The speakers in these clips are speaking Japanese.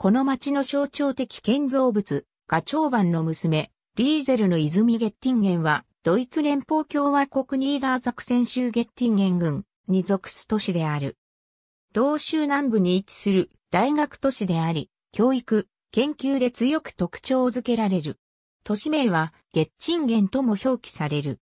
この町の象徴的建造物、ガチョーバンの娘、リーゼルの泉ゲッティンゲンは、ドイツ連邦共和国ニーダーザクセン州ゲッティンゲン郡に属す都市である。同州南部に位置する大学都市であり、教育、研究で強く特徴づけられる。都市名はゲッチンゲンとも表記される。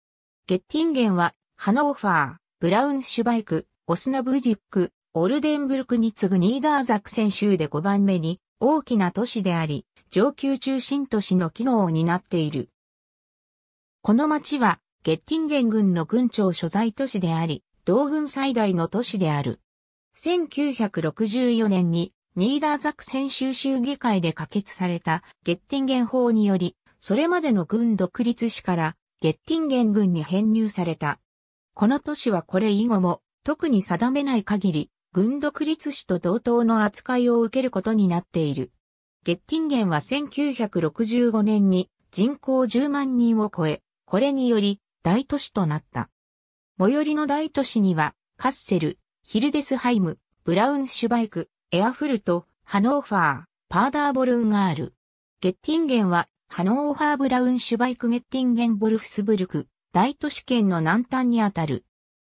ゲッティンゲンはハノーファー、ブラウンシュバイク、オスナブリュック、オルデンブルクに次ぐニーダーザクセン州で5番目に大きな都市であり、上級中心都市の機能を担っている。この町は、ゲッティンゲン軍の軍庁所在都市であり、同軍最大の都市である。1964年に、ニーダーザクセン州州議会で可決されたゲッティンゲン法により、それまでの軍独立市からゲッティンゲン軍に編入された。この都市はこれ以後も特に定めない限り軍独立史と同等の扱いを受けることになっている。ゲッティンゲンは1965年に人口10万人を超え、これにより大都市となった。最寄りの大都市には、カッセル、ヒルデスハイム、ブラウンシュバイク、エアフルト、ハノーファー、パーダーボルンがある。ゲッティンゲンは、ハノーファーブラウンシュバイクゲッティンゲンボルフスブルク、大都市圏の南端にあたる。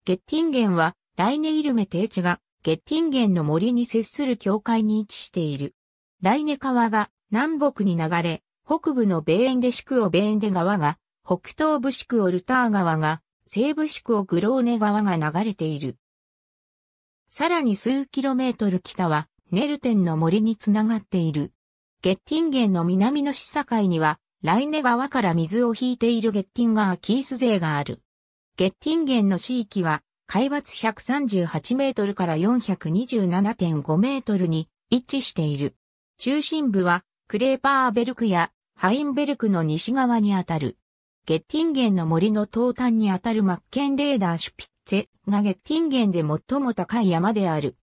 ゲッティンゲンは、ライネイルメ定地がゲッティンゲンの森に接する境界に位置している。ライネ川が南北に流れ、北部のベーンデシクをベーンデ川が、北東部シクをルター川が、西部シクをグローネ川が流れている。さらに数キロメートル北は、ネルテンの森につながっている。ゲッティンゲンの南の市境には、ライネ川から水を引いているゲッティンガーキース勢がある。ゲッティンゲンの市域は、海抜138メートルから427.5メートルに位置している。中心部はクレーパーベルクやハインベルクの西側にあたる。ゲッティンゲンの森の東端にあたるマッケンレーダーシュピッツェがゲッティンゲンで最も高い山である。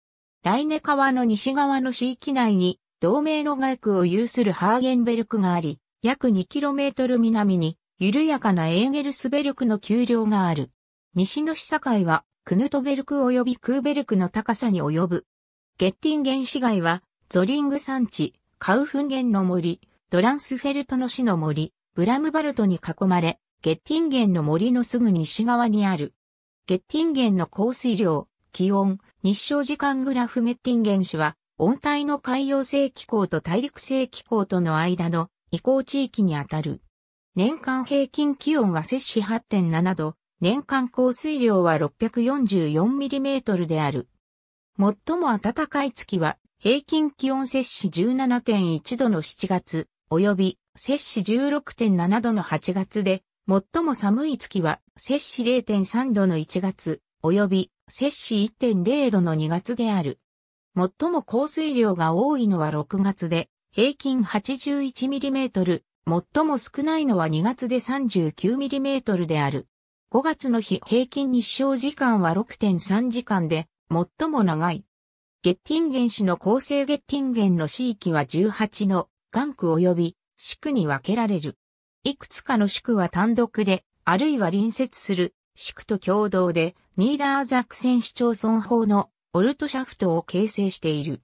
ライネ川の西側の市域内に同盟の外区を有するハーゲンベルクがあり、約 2km 南に緩やかなエーゲルスベルクの丘陵がある。西の市境はクヌトベルク及びクーベルクの高さに及ぶ。ゲッティンゲン市街は、ゾリング山地、カウフンゲンの森、ドランスフェルトの市の森、ブラムバルトに囲まれ、ゲッティンゲンの森のすぐ西側にある。ゲッティンゲンの降水量、気温、日照時間グラフゲッティンゲン市は、温帯の海洋性気候と大陸性気候との間の移行地域にあたる。年間平均気温は摂氏8.7度、年間降水量は6 4 4トルである。最も暖かい月は、平均気温摂氏17.1度の7月、及び摂氏16.7度の8月で、最も寒い月は、摂氏0.3度の1月、及び摂氏1.0度の2月である。最も降水量が多いのは6月で、平均8 1トル、最も少ないのは2月で3 9トルである。5月の日平均日照時間は6.3時間で、最も長い。ゲッティンゲン市の構成ゲッティンゲンの市域は18の管区及び市区に分けられる。いくつかの市区は単独で、あるいは隣接する市区と共同で、ニーダーザクセン市町村法のオルトシャフトを形成している。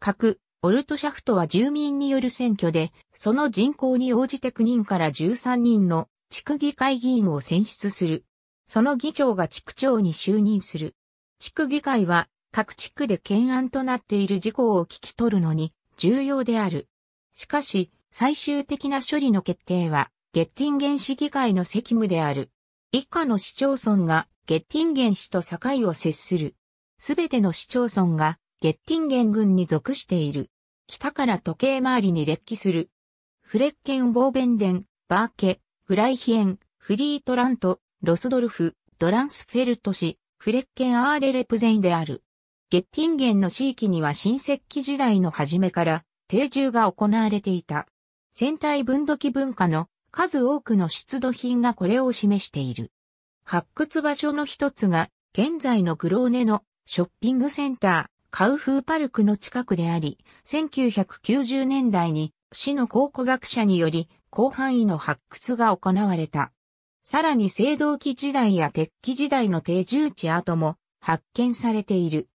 各オルトシャフトは住民による選挙で、その人口に応じて9人から13人の地区議会議員を選出する。その議長が地区長に就任する。地区議会は各地区で懸案となっている事項を聞き取るのに重要である。しかし、最終的な処理の決定は、ゲッティンゲン市議会の責務である。以下の市町村がゲッティンゲン市と境を接する。すべての市町村がゲッティンゲン郡に属している。北から時計回りに列記する。フレッケン・ボーベンデン、バーケ、フライヒエン、フリートラント、ロスドルフ、ドランスフェルト市、フレッケンアーデレプゼインである。ゲッティンゲンの地域には新石器時代の初めから定住が行われていた。戦隊分土器文化の数多くの出土品がこれを示している。発掘場所の一つが現在のグローネのショッピングセンター、カウフーパルクの近くであり、1990年代に市の考古学者により広範囲の発掘が行われた。さらに青銅器時代や鉄器時代の定住地跡も発見されている。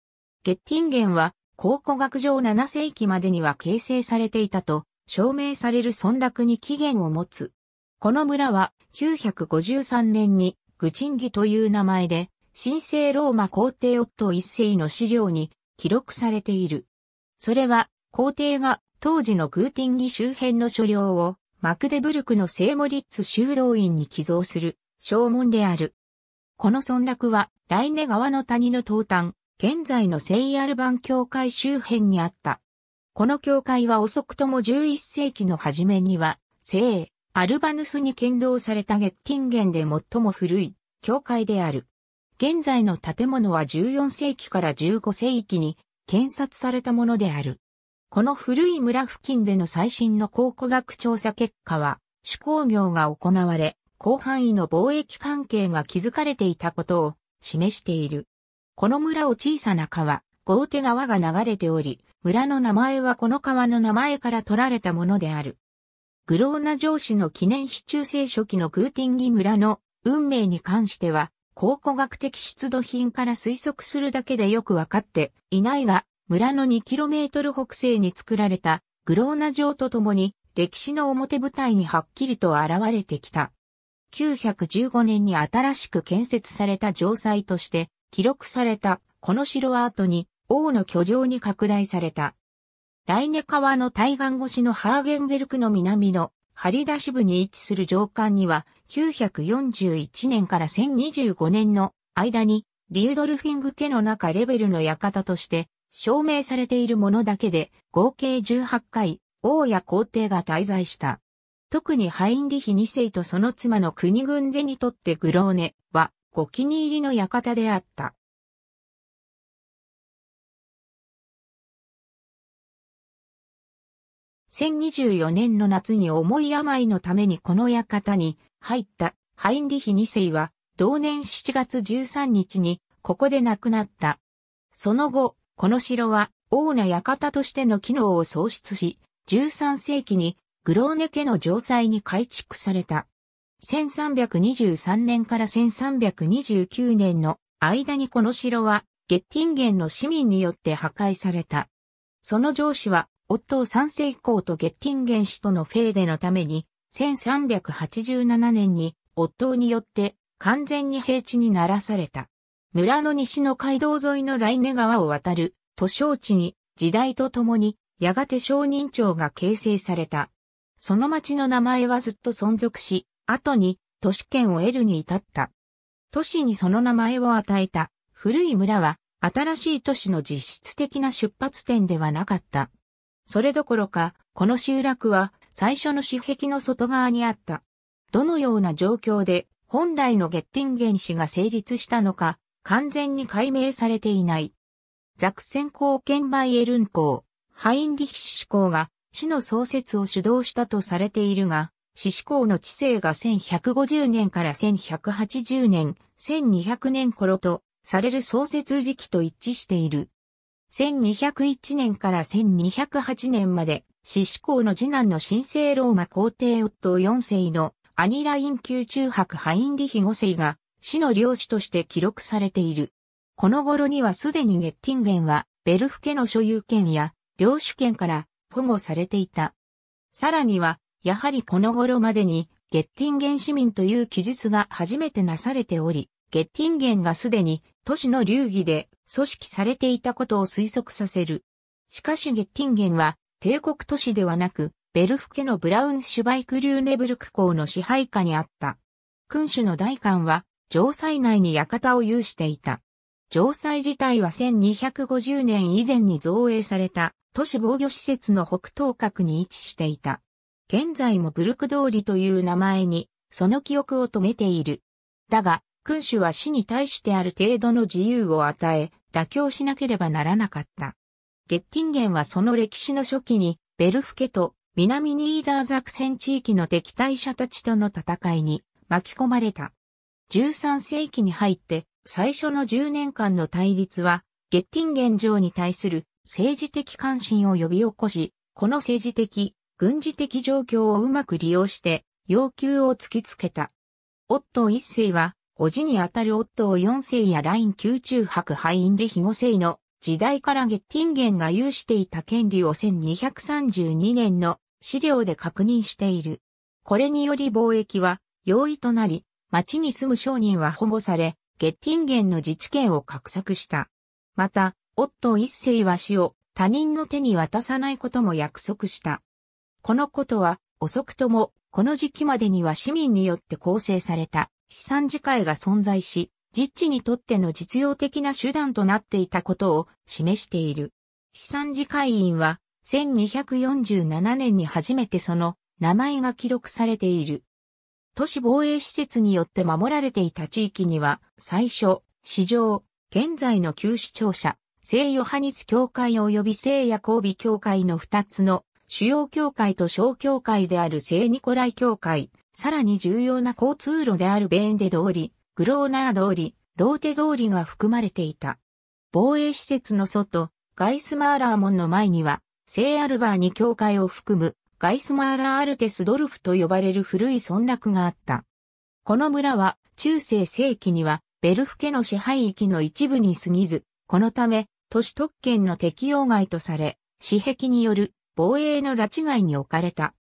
ゲッティンゲンは考古学上7世紀までには形成されていたと証明される村落に起源を持つ。この村は953年にグチンギという名前で神聖ローマ皇帝夫一世の資料に記録されている。それは皇帝が当時のグーティンギ周辺の所領をマクデブルクの聖モリッツ修道院に寄贈する、証門である。この村落は、ライネ川の谷の東端、現在のセイアルバン教会周辺にあった。この教会は遅くとも11世紀の初めには、聖、アルバヌスに剣道されたゲッティンゲンで最も古い、教会である。現在の建物は14世紀から15世紀に建設されたものである。この古い村付近での最新の考古学調査結果は、手工業が行われ、広範囲の貿易関係が築かれていたことを示している。この村を小さな川、豪手川が流れており、村の名前はこの川の名前から取られたものである。グローナ上司の記念碑中世初期のグーティンギ村の運命に関しては、考古学的出土品から推測するだけでよくわかっていないが、村の 2km 北西に作られたグローナ城とともに歴史の表舞台にはっきりと現れてきた。915年に新しく建設された城塞として記録されたこの城アートに王の居城に拡大された。ライネ川の対岸越しのハーゲンベルクの南の張り出し部に位置する城間には941年から1025年の間にリュードルフィング家の中レベルの館として証明されているものだけで合計18回王や皇帝が滞在した。特にハインリヒ2世とその妻の国軍でにとってグローネはお気に入りの館であった。1024年の夏に重い病のためにこの館に入ったハインリヒ2世は同年7月13日にここで亡くなった。その後、この城は、王な館としての機能を創出し、13世紀にグローネ家の城塞に改築された。1323年から1329年の間にこの城はゲッティンゲンの市民によって破壊された。その城主は夫をト世以降とゲッティンゲン氏とのフェーデのために1387年に夫によって完全に平地にならされた。村の西の街道沿いのライネ川を渡る、都省地に、時代とともに、やがて商人町が形成された。その町の名前はずっと存続し、後に、都市圏を得るに至った。都市にその名前を与えた、古い村は、新しい都市の実質的な出発点ではなかった。それどころか、この集落は、最初の私壁の外側にあった。どのような状況で、本来のゲッティンゲン氏が成立したのか、完全に解明されていない。ザクセン公権バイエルン公、ハインリヒ志公が、市の創設を主導したとされているが、志志公の知性が1150年から1180年、1200年頃とされる創設時期と一致している。1201年から1208年まで、志志公の次男の神聖ローマ皇帝夫4世のアニライン級中博ハインリヒ5世が死の領主として記録されている。この頃にはすでにゲッティンゲンは、ベルフ家の所有権や領主権から保護されていた。さらには、やはりこの頃までに、ゲッティンゲン市民という記述が初めてなされており、ゲッティンゲンがすでに都市の流儀で組織されていたことを推測させる。しかしゲッティンゲンは帝国都市ではなく、ベルフ家のブラウンシュバイク・リューネブルク校の支配下にあった。君主の大官は城塞内に館を有していた。城塞自体は1250年以前に造営された都市防御施設の北東角に位置していた。現在もブルク通りという名前にその記憶を止めている。だが、君主は死に対してある程度の自由を与え、妥協しなければならなかった。ゲッティンゲンはその歴史の初期に、ベルフケと南ニーダーザクセン地域の敵対者たちとの戦いに巻き込まれた。13世紀に入って最初の10年間の対立は、ゲッティンゲン城に対する政治的関心を呼び起こし、この政治的、軍事的状況をうまく利用して要求を突きつけた。オットー一世は、おじにあたるオットー四世やライン宮中博敗院で肥後世の時代からゲッティンゲンが有していた権利を1232年の資料で確認している。これにより貿易は容易となり、町に住む商人は保護され、ゲッティンゲンの自治権を画策した。また、夫一世は死を他人の手に渡さないことも約束した。このことは、遅くとも、この時期までには市民によって構成された、資産自会が存在し、実地にとっての実用的な手段となっていたことを示している。資産自会員は、1247年に初めてその名前が記録されている。都市防衛施設によって守られていた地域には、最初、市場、現在の旧市庁舎、聖ヨハニス教会及び聖ヤコービ教会の二つの主要教会と小教会である聖ニコライ教会、さらに重要な交通路であるベーンデ通り、グローナー通り、ローテ通りが含まれていた。防衛施設の外、ガイスマーラー門の前には、聖アルバーニ教会を含むガイスマーラ・アルテスドルフと呼ばれる古い村落があった。この村は中世世紀にはベルフ家の支配域の一部に過ぎず、このため都市特権の適用外とされ、私壁による防衛の拉致外に置かれた。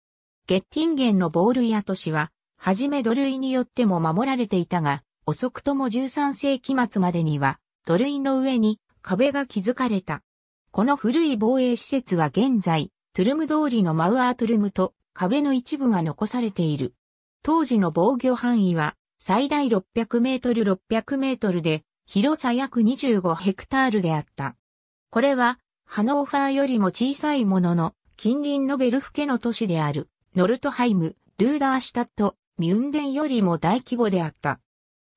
ゲッティンゲンのボールや都市は、はじめ土塁によっても守られていたが、遅くとも13世紀末までには、土塁の上に壁が築かれた。この古い防衛施設は現在、トゥルム通りのマウアートゥルムと壁の一部が残されている。当時の防御範囲は最大600メートル600メートルで広さ約25ヘクタールであった。これはハノーファーよりも小さいものの近隣のベルフケの都市であるノルトハイム、ドゥーダーシュタット、ミュンデンよりも大規模であった。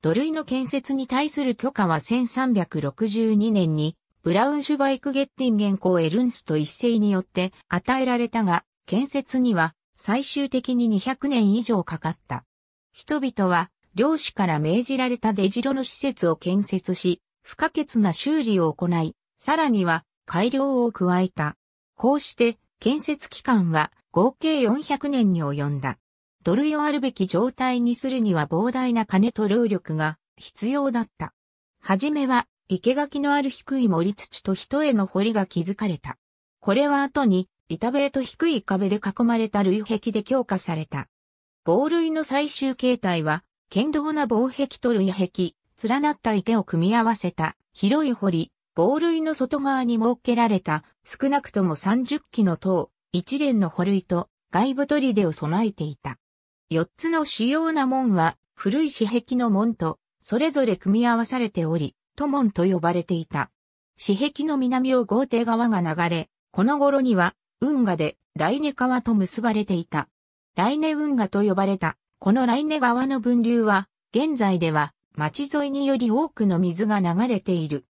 土塁の建設に対する許可は1362年にブラウンシュバイクゲッティン現行エルンスト一世によって与えられたが、建設には最終的に200年以上かかった。人々は、漁師から命じられた出城の施設を建設し、不可欠な修理を行い、さらには改良を加えた。こうして、建設期間は合計400年に及んだ。ドルをあるべき状態にするには膨大な金と労力が必要だった。はじめは生垣のある低い森土と人への堀が築かれた。これは後に、板塀と低い壁で囲まれた類壁で強化された。防類の最終形態は、堅道な防壁と類壁、連なった池を組み合わせた、広い堀、防類の外側に設けられた、少なくとも30基の塔、一連の堀と、外部砦を備えていた。四つの主要な門は、古い紙壁の門と、それぞれ組み合わされており、都門と呼ばれていた。市壁の南を豪邸川が流れ、この頃には、運河で来年川と結ばれていた。来年運河と呼ばれた、この来年川の分流は、現在では、町沿いにより多くの水が流れている。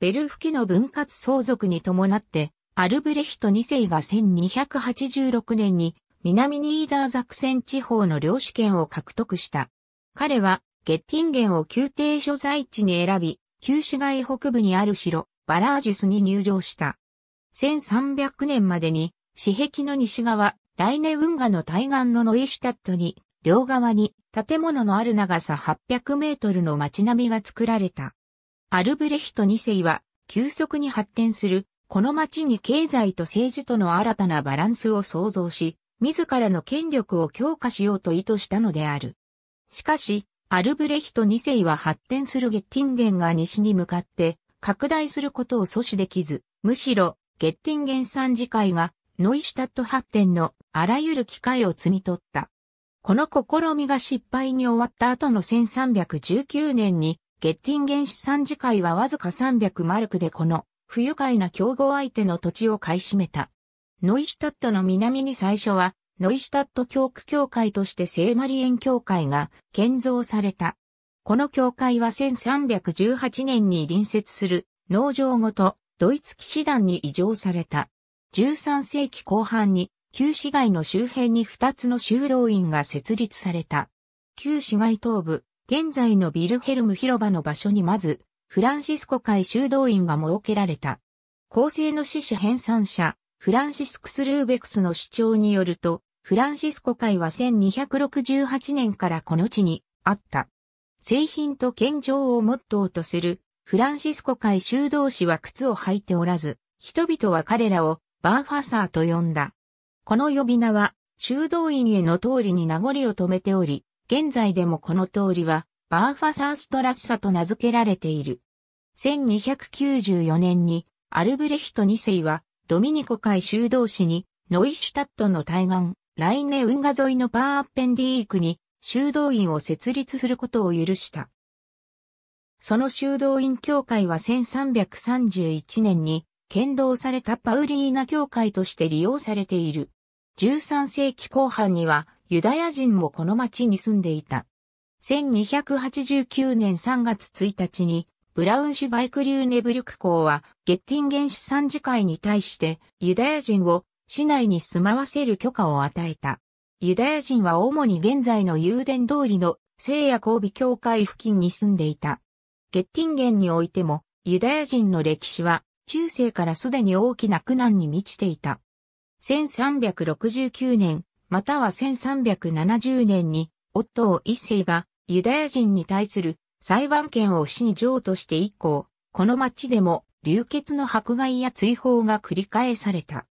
ベルフキの分割相続に伴って、アルブレヒト2世が1286年に南ニーダーザクセン地方の領主権を獲得した。彼はゲッティンゲンを宮廷所在地に選び、旧市街北部にある城、バラージュスに入城した。1300年までに、市壁の西側、ライネ運河の対岸のノイシュタットに、両側に建物のある長さ800メートルの街並みが作られた。アルブレヒト2世は、急速に発展する、この街に経済と政治との新たなバランスを創造し、自らの権力を強化しようと意図したのである。しかし、アルブレヒト2世は発展するゲッティンゲンが西に向かって拡大することを阻止できず、むしろゲッティンゲン参事会がノイシュタット発展のあらゆる機会を摘み取った。この試みが失敗に終わった後の1319年にゲッティンゲン市参事会はわずか300マルクでこの不愉快な競合相手の土地を買い占めた。ノイシュタットの南に最初はノイシュタット教区教会として聖マリエン教会が建造された。この教会は1318年に隣接する農場ごとドイツ騎士団に移譲された。13世紀後半に旧市街の周辺に2つの修道院が設立された。旧市街東部、現在のビルヘルム広場の場所にまず、フランシスコ会修道院が設けられた。構成の死者編纂者、フランシスクス・ルーベクスの主張によると、フランシスコ会は1268年からこの地にあった。製品と健常をモットーとするフランシスコ会修道士は靴を履いておらず、人々は彼らをバーファサーと呼んだ。この呼び名は修道院への通りに名残を止めており、現在でもこの通りはバーファサーストラッサと名付けられている。1294年にアルブレヒト2世はドミニコ会修道士にノイシュタットの対岸来年運河沿いのパーアッペンディークに修道院を設立することを許した。その修道院教会は1331年に剣道されたパウリーナ教会として利用されている。13世紀後半にはユダヤ人もこの町に住んでいた。1289年3月1日にブラウンシュバイクリューネブリュク公はゲッティンゲン主産次会に対してユダヤ人を市内に住まわせる許可を与えた。ユダヤ人は主に現在の遊伝通りの聖夜交尾教会付近に住んでいた。ゲッティンゲンにおいても、ユダヤ人の歴史は、中世からすでに大きな苦難に満ちていた。1369年、または1370年に、夫を一世がユダヤ人に対する裁判権を市に譲渡して以降、この町でも流血の迫害や追放が繰り返された。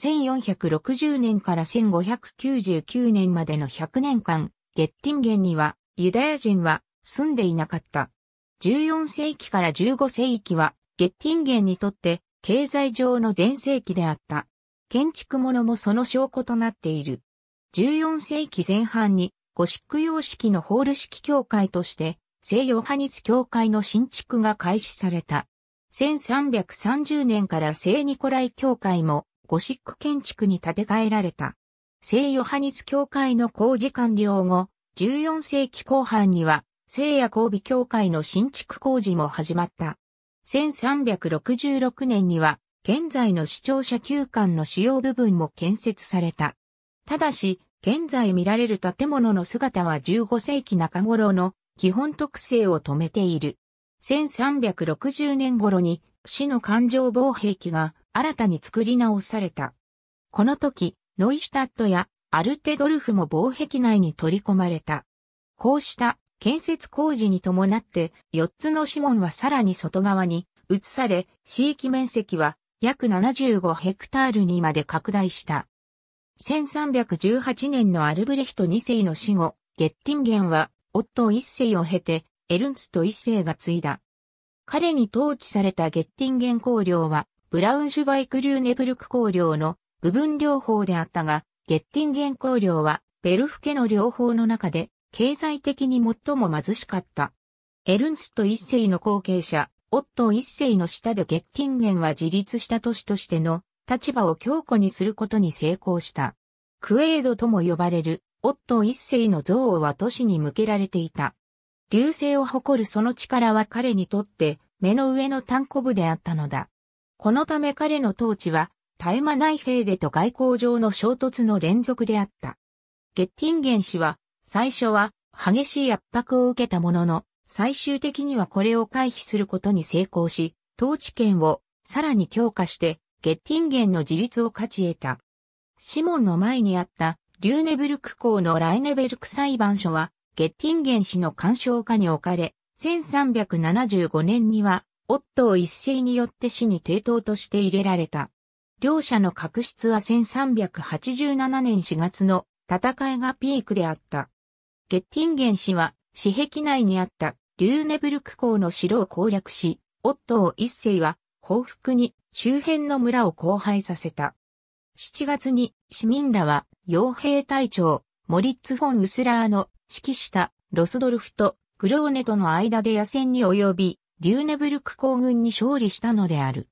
1460年から1599年までの100年間、ゲッティンゲンにはユダヤ人は住んでいなかった。14世紀から15世紀はゲッティンゲンにとって経済上の前世紀であった。建築物もその証拠となっている。14世紀前半にゴシック様式のホール式教会として西洋派日教会の新築が開始された。1330年から聖ニコライ教会もゴシック建築に建て替えられた。聖ヨハニス教会の工事完了後、14世紀後半には、聖夜交尾教会の新築工事も始まった。1366年には、現在の視聴者休館の主要部分も建設された。ただし、現在見られる建物の姿は15世紀中頃の基本特性を止めている。1360年頃に、市の環状防壁が新たに作り直された。この時、ノイシュタットやアルテドルフも防壁内に取り込まれた。こうした建設工事に伴って4つの指紋はさらに外側に移され、地域面積は約75ヘクタールにまで拡大した。1318年のアルブレヒト2世の死後、ゲッティンゲンは夫1世を経てエルンツト1世が継いだ。彼に統治されたゲッティンゲン公領はブラウンシュバイクリューネブルク工領の部分療法であったが、ゲッティンゲン工領はベルフ家の療法の中で経済的に最も貧しかった。エルンスト一世の後継者、オットー一世の下でゲッティンゲンは自立した都市としての立場を強固にすることに成功した。クエードとも呼ばれるオットー一世の憎悪は都市に向けられていた。流星を誇るその力は彼にとって目の上の単行部であったのだ。このため彼の統治は、絶え間ない兵でと外交上の衝突の連続であった。ゲッティンゲン氏は、最初は激しい圧迫を受けたものの、最終的にはこれを回避することに成功し、統治権をさらに強化して、ゲッティンゲンの自立を勝ち得た。シモンの前にあったリューネブルク校のライネベルク裁判所は、ゲッティンゲン氏の干渉下に置かれ、1375年にはオットー一世によって死に抵当として入れられた。両者の確執は1387年4月の戦いがピークであった。ゲッティンゲン氏は、死壁内にあったリューネブルク港の城を攻略し、オットー一世は報復に周辺の村を荒廃させた。7月に市民らは傭兵隊長モリッツ・フォン・ウスラーの指揮したロスドルフとグローネとの間で野戦に及びリューネブルク公軍に勝利したのである。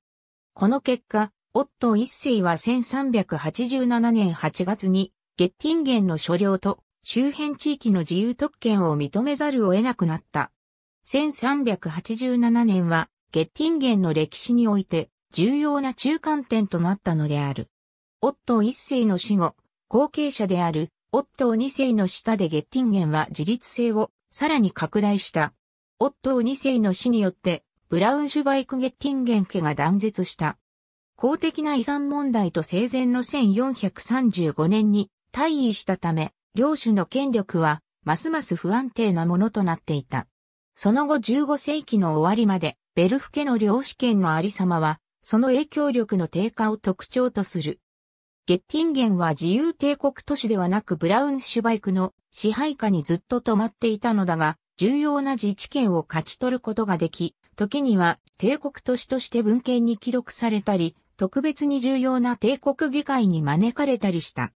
この結果、オットー一世は1387年8月にゲッティンゲンの所領と周辺地域の自由特権を認めざるを得なくなった。1387年はゲッティンゲンの歴史において重要な中間点となったのである。オットー一世の死後、後継者であるオットー二世の下でゲッティンゲンは自立性をさらに拡大した。オットー2世の死によって、ブラウンシュバイクゲッティンゲン家が断絶した。公的な遺産問題と生前の1435年に退位したため、領主の権力は、ますます不安定なものとなっていた。その後15世紀の終わりまで、ベルフ家の領主権のありさまは、その影響力の低下を特徴とする。ゲッティンゲンは自由帝国都市ではなくブラウンシュバイクの支配下にずっと止まっていたのだが、重要な自治権を勝ち取ることができ、時には帝国都市として文献に記録されたり、特別に重要な帝国議会に招かれたりした。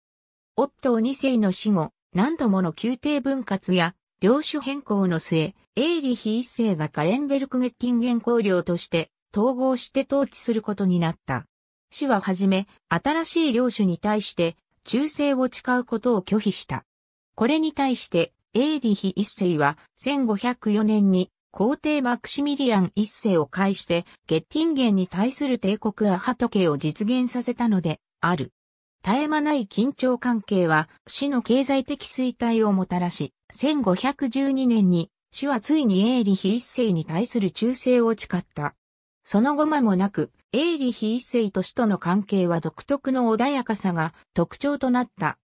オットー2世の死後、何度もの宮廷分割や領主変更の末、エイリヒ一世がカレンベルクゲッティンゲン公領として統合して統治することになった。死ははじめ、新しい領主に対して忠誠を誓うことを拒否した。これに対して、エーリヒ一世は1504年に皇帝マクシミリアン一世を介して、ゲッティンゲンに対する帝国アハト家を実現させたので、ある。絶え間ない緊張関係は、死の経済的衰退をもたらし、1512年に、市はついにエーリヒ一世に対する忠誠を誓った。その後間もなく、エーリヒ一世と死との関係は独特の穏やかさが特徴となった。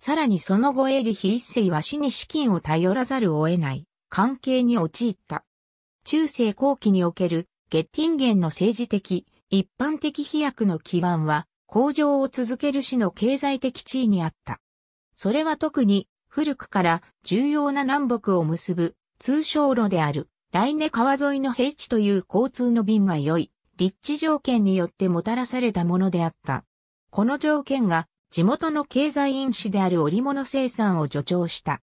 さらにその後エリヒ一世は死に資金を頼らざるを得ない関係に陥った。中世後期におけるゲッティンゲンの政治的、一般的飛躍の基盤は、向上を続ける市の経済的地位にあった。それは特に古くから重要な南北を結ぶ通称路である来年川沿いの平地という交通の便が良い立地条件によってもたらされたものであった。この条件が地元の経済因子である織物生産を助長した。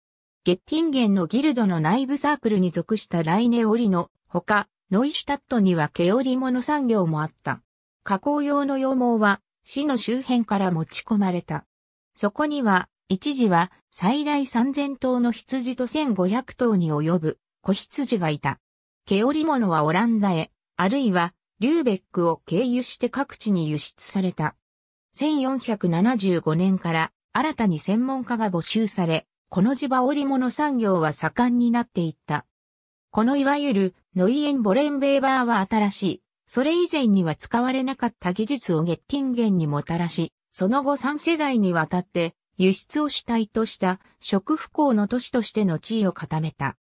ゲッティンゲンのギルドの内部サークルに属したライネ織のほか、ノイシュタットには毛織物産業もあった。加工用の羊毛は市の周辺から持ち込まれた。そこには、一時は最大3000頭の羊と1500頭に及ぶ子羊がいた。毛織物はオランダへ、あるいはリューベックを経由して各地に輸出された。1475年から新たに専門家が募集され、この地場織物産業は盛んになっていった。このいわゆるノイエンボレンベーバーは新しい。それ以前には使われなかった技術をゲッティンゲンにもたらし、その後3世代にわたって輸出を主体とした食不幸の都市としての地位を固めた。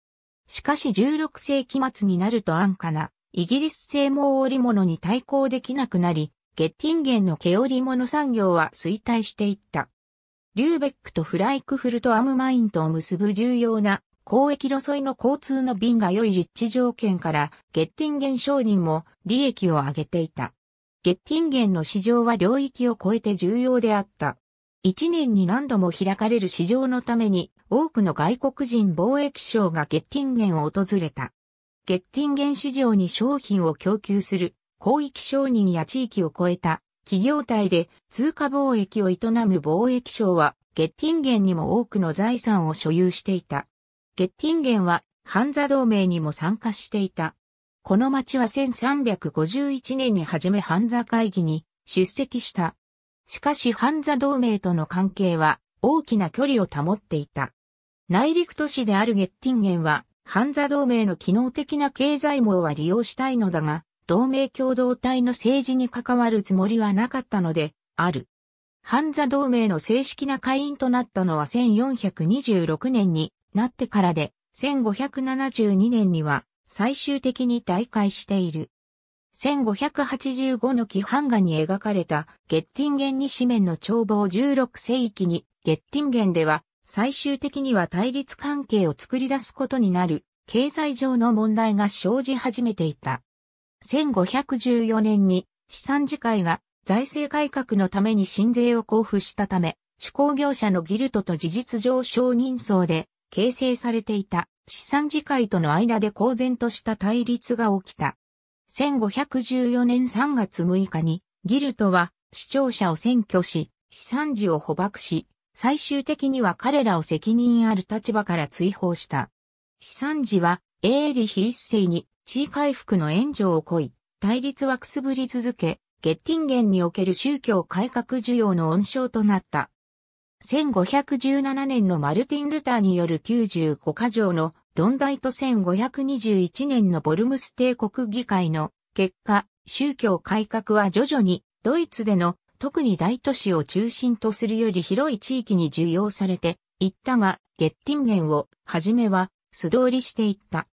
しかし16世紀末になると安価なイギリス製毛織物に対抗できなくなり、ゲッティンゲンの毛織物産業は衰退していった。リューベックとフライクフルトアムマインとを結ぶ重要な交易路沿いの交通の便が良い実地条件から、ゲッティンゲン商人も利益を上げていた。ゲッティンゲンの市場は領域を超えて重要であった。一年に何度も開かれる市場のために多くの外国人貿易商がゲッティンゲンを訪れた。ゲッティンゲン市場に商品を供給する広域商人や地域を超えた企業体で通貨貿易を営む貿易商は、ゲッティンゲンにも多くの財産を所有していた。ゲッティンゲンは、ハンザ同盟にも参加していた。この町は1351年に初めハンザ会議に出席した。しかしハンザ同盟との関係は大きな距離を保っていた。内陸都市であるゲッティンゲンは、ハンザ同盟の機能的な経済網は利用したいのだが、同盟共同体の政治に関わるつもりはなかったので、ある。ハンザ同盟の正式な会員となったのは1426年になってからで、1572年には最終的に大会している。1585の規範画に描かれたゲッティンゲン紙面の眺望16世紀にゲッティンゲンでは最終的には対立関係を作り出すことになる経済上の問題が生じ始めていた。1514年に資産次会が財政改革のために新税を交付したため、手工業者のギルトと事実上承認層で形成されていた資産次会との間で公然とした対立が起きた。1514年3月6日にギルトは視聴者を占拠し、資産時を捕獲し、最終的には彼らを責任ある立場から追放した。資産時はエーリヒ一世に地位回復の援助を乞い、対立はくすぶり続け、ゲッティンゲンにおける宗教改革需要の温床となった。1517年のマルティン・ルターによる95か条の論題と1521年のボルムス帝国議会の結果、宗教改革は徐々にドイツでの特に大都市を中心とするより広い地域に受容されていったが、ゲッティンゲンをはじめは素通りしていった。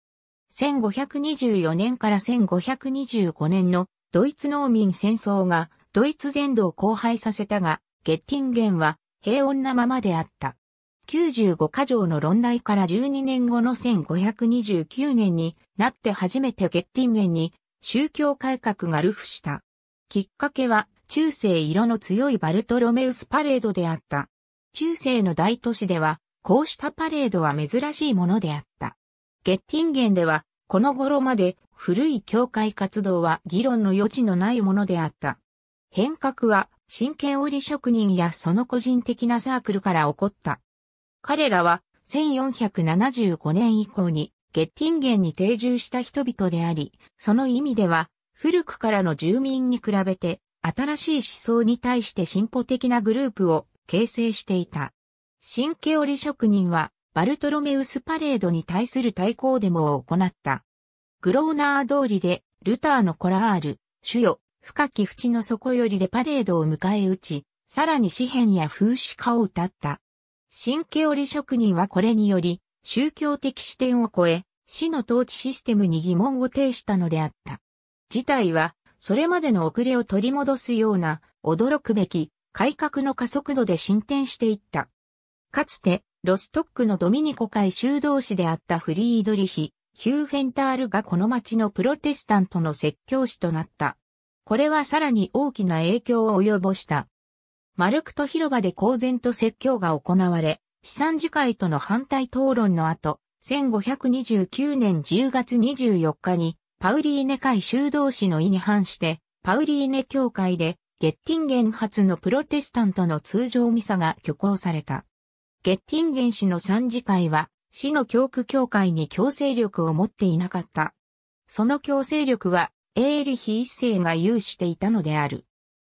1524年から1525年のドイツ農民戦争がドイツ全土を荒廃させたが、ゲッティンゲンは平穏なままであった。95カ条の論題から12年後の1529年になって初めてゲッティンゲンに宗教改革が流布した。きっかけは中世色の強いバルトロメウスパレードであった。中世の大都市ではこうしたパレードは珍しいものであった。ゲッティンゲンでは、この頃まで古い教会活動は議論の余地のないものであった。変革は、神経織職人やその個人的なサークルから起こった。彼らは、1475年以降に、ゲッティンゲンに定住した人々であり、その意味では、古くからの住民に比べて、新しい思想に対して進歩的なグループを形成していた。神経織職人は、バルトロメウスパレードに対する対抗デモを行った。グローナー通りで、ルターのコラール、主よ、深き淵の底よりでパレードを迎え撃ち、さらに詩編や風刺歌を歌った。新毛織職人はこれにより、宗教的視点を超え、死の統治システムに疑問を呈したのであった。事態は、それまでの遅れを取り戻すような、驚くべき、改革の加速度で進展していった。かつて、ロストックのドミニコ会修道士であったフリードリヒ、ヒューフェンタールがこの町のプロテスタントの説教師となった。これはさらに大きな影響を及ぼした。マルクト広場で公然と説教が行われ、資産次会との反対討論の後、1529年10月24日に、パウリーネ会修道士の意に反して、パウリーネ教会で、ゲッティンゲン発のプロテスタントの通常ミサが挙行された。ゲッティンゲン氏の参事会は、市の教区協会に強制力を持っていなかった。その強制力は、エーリヒ一世が有していたのである。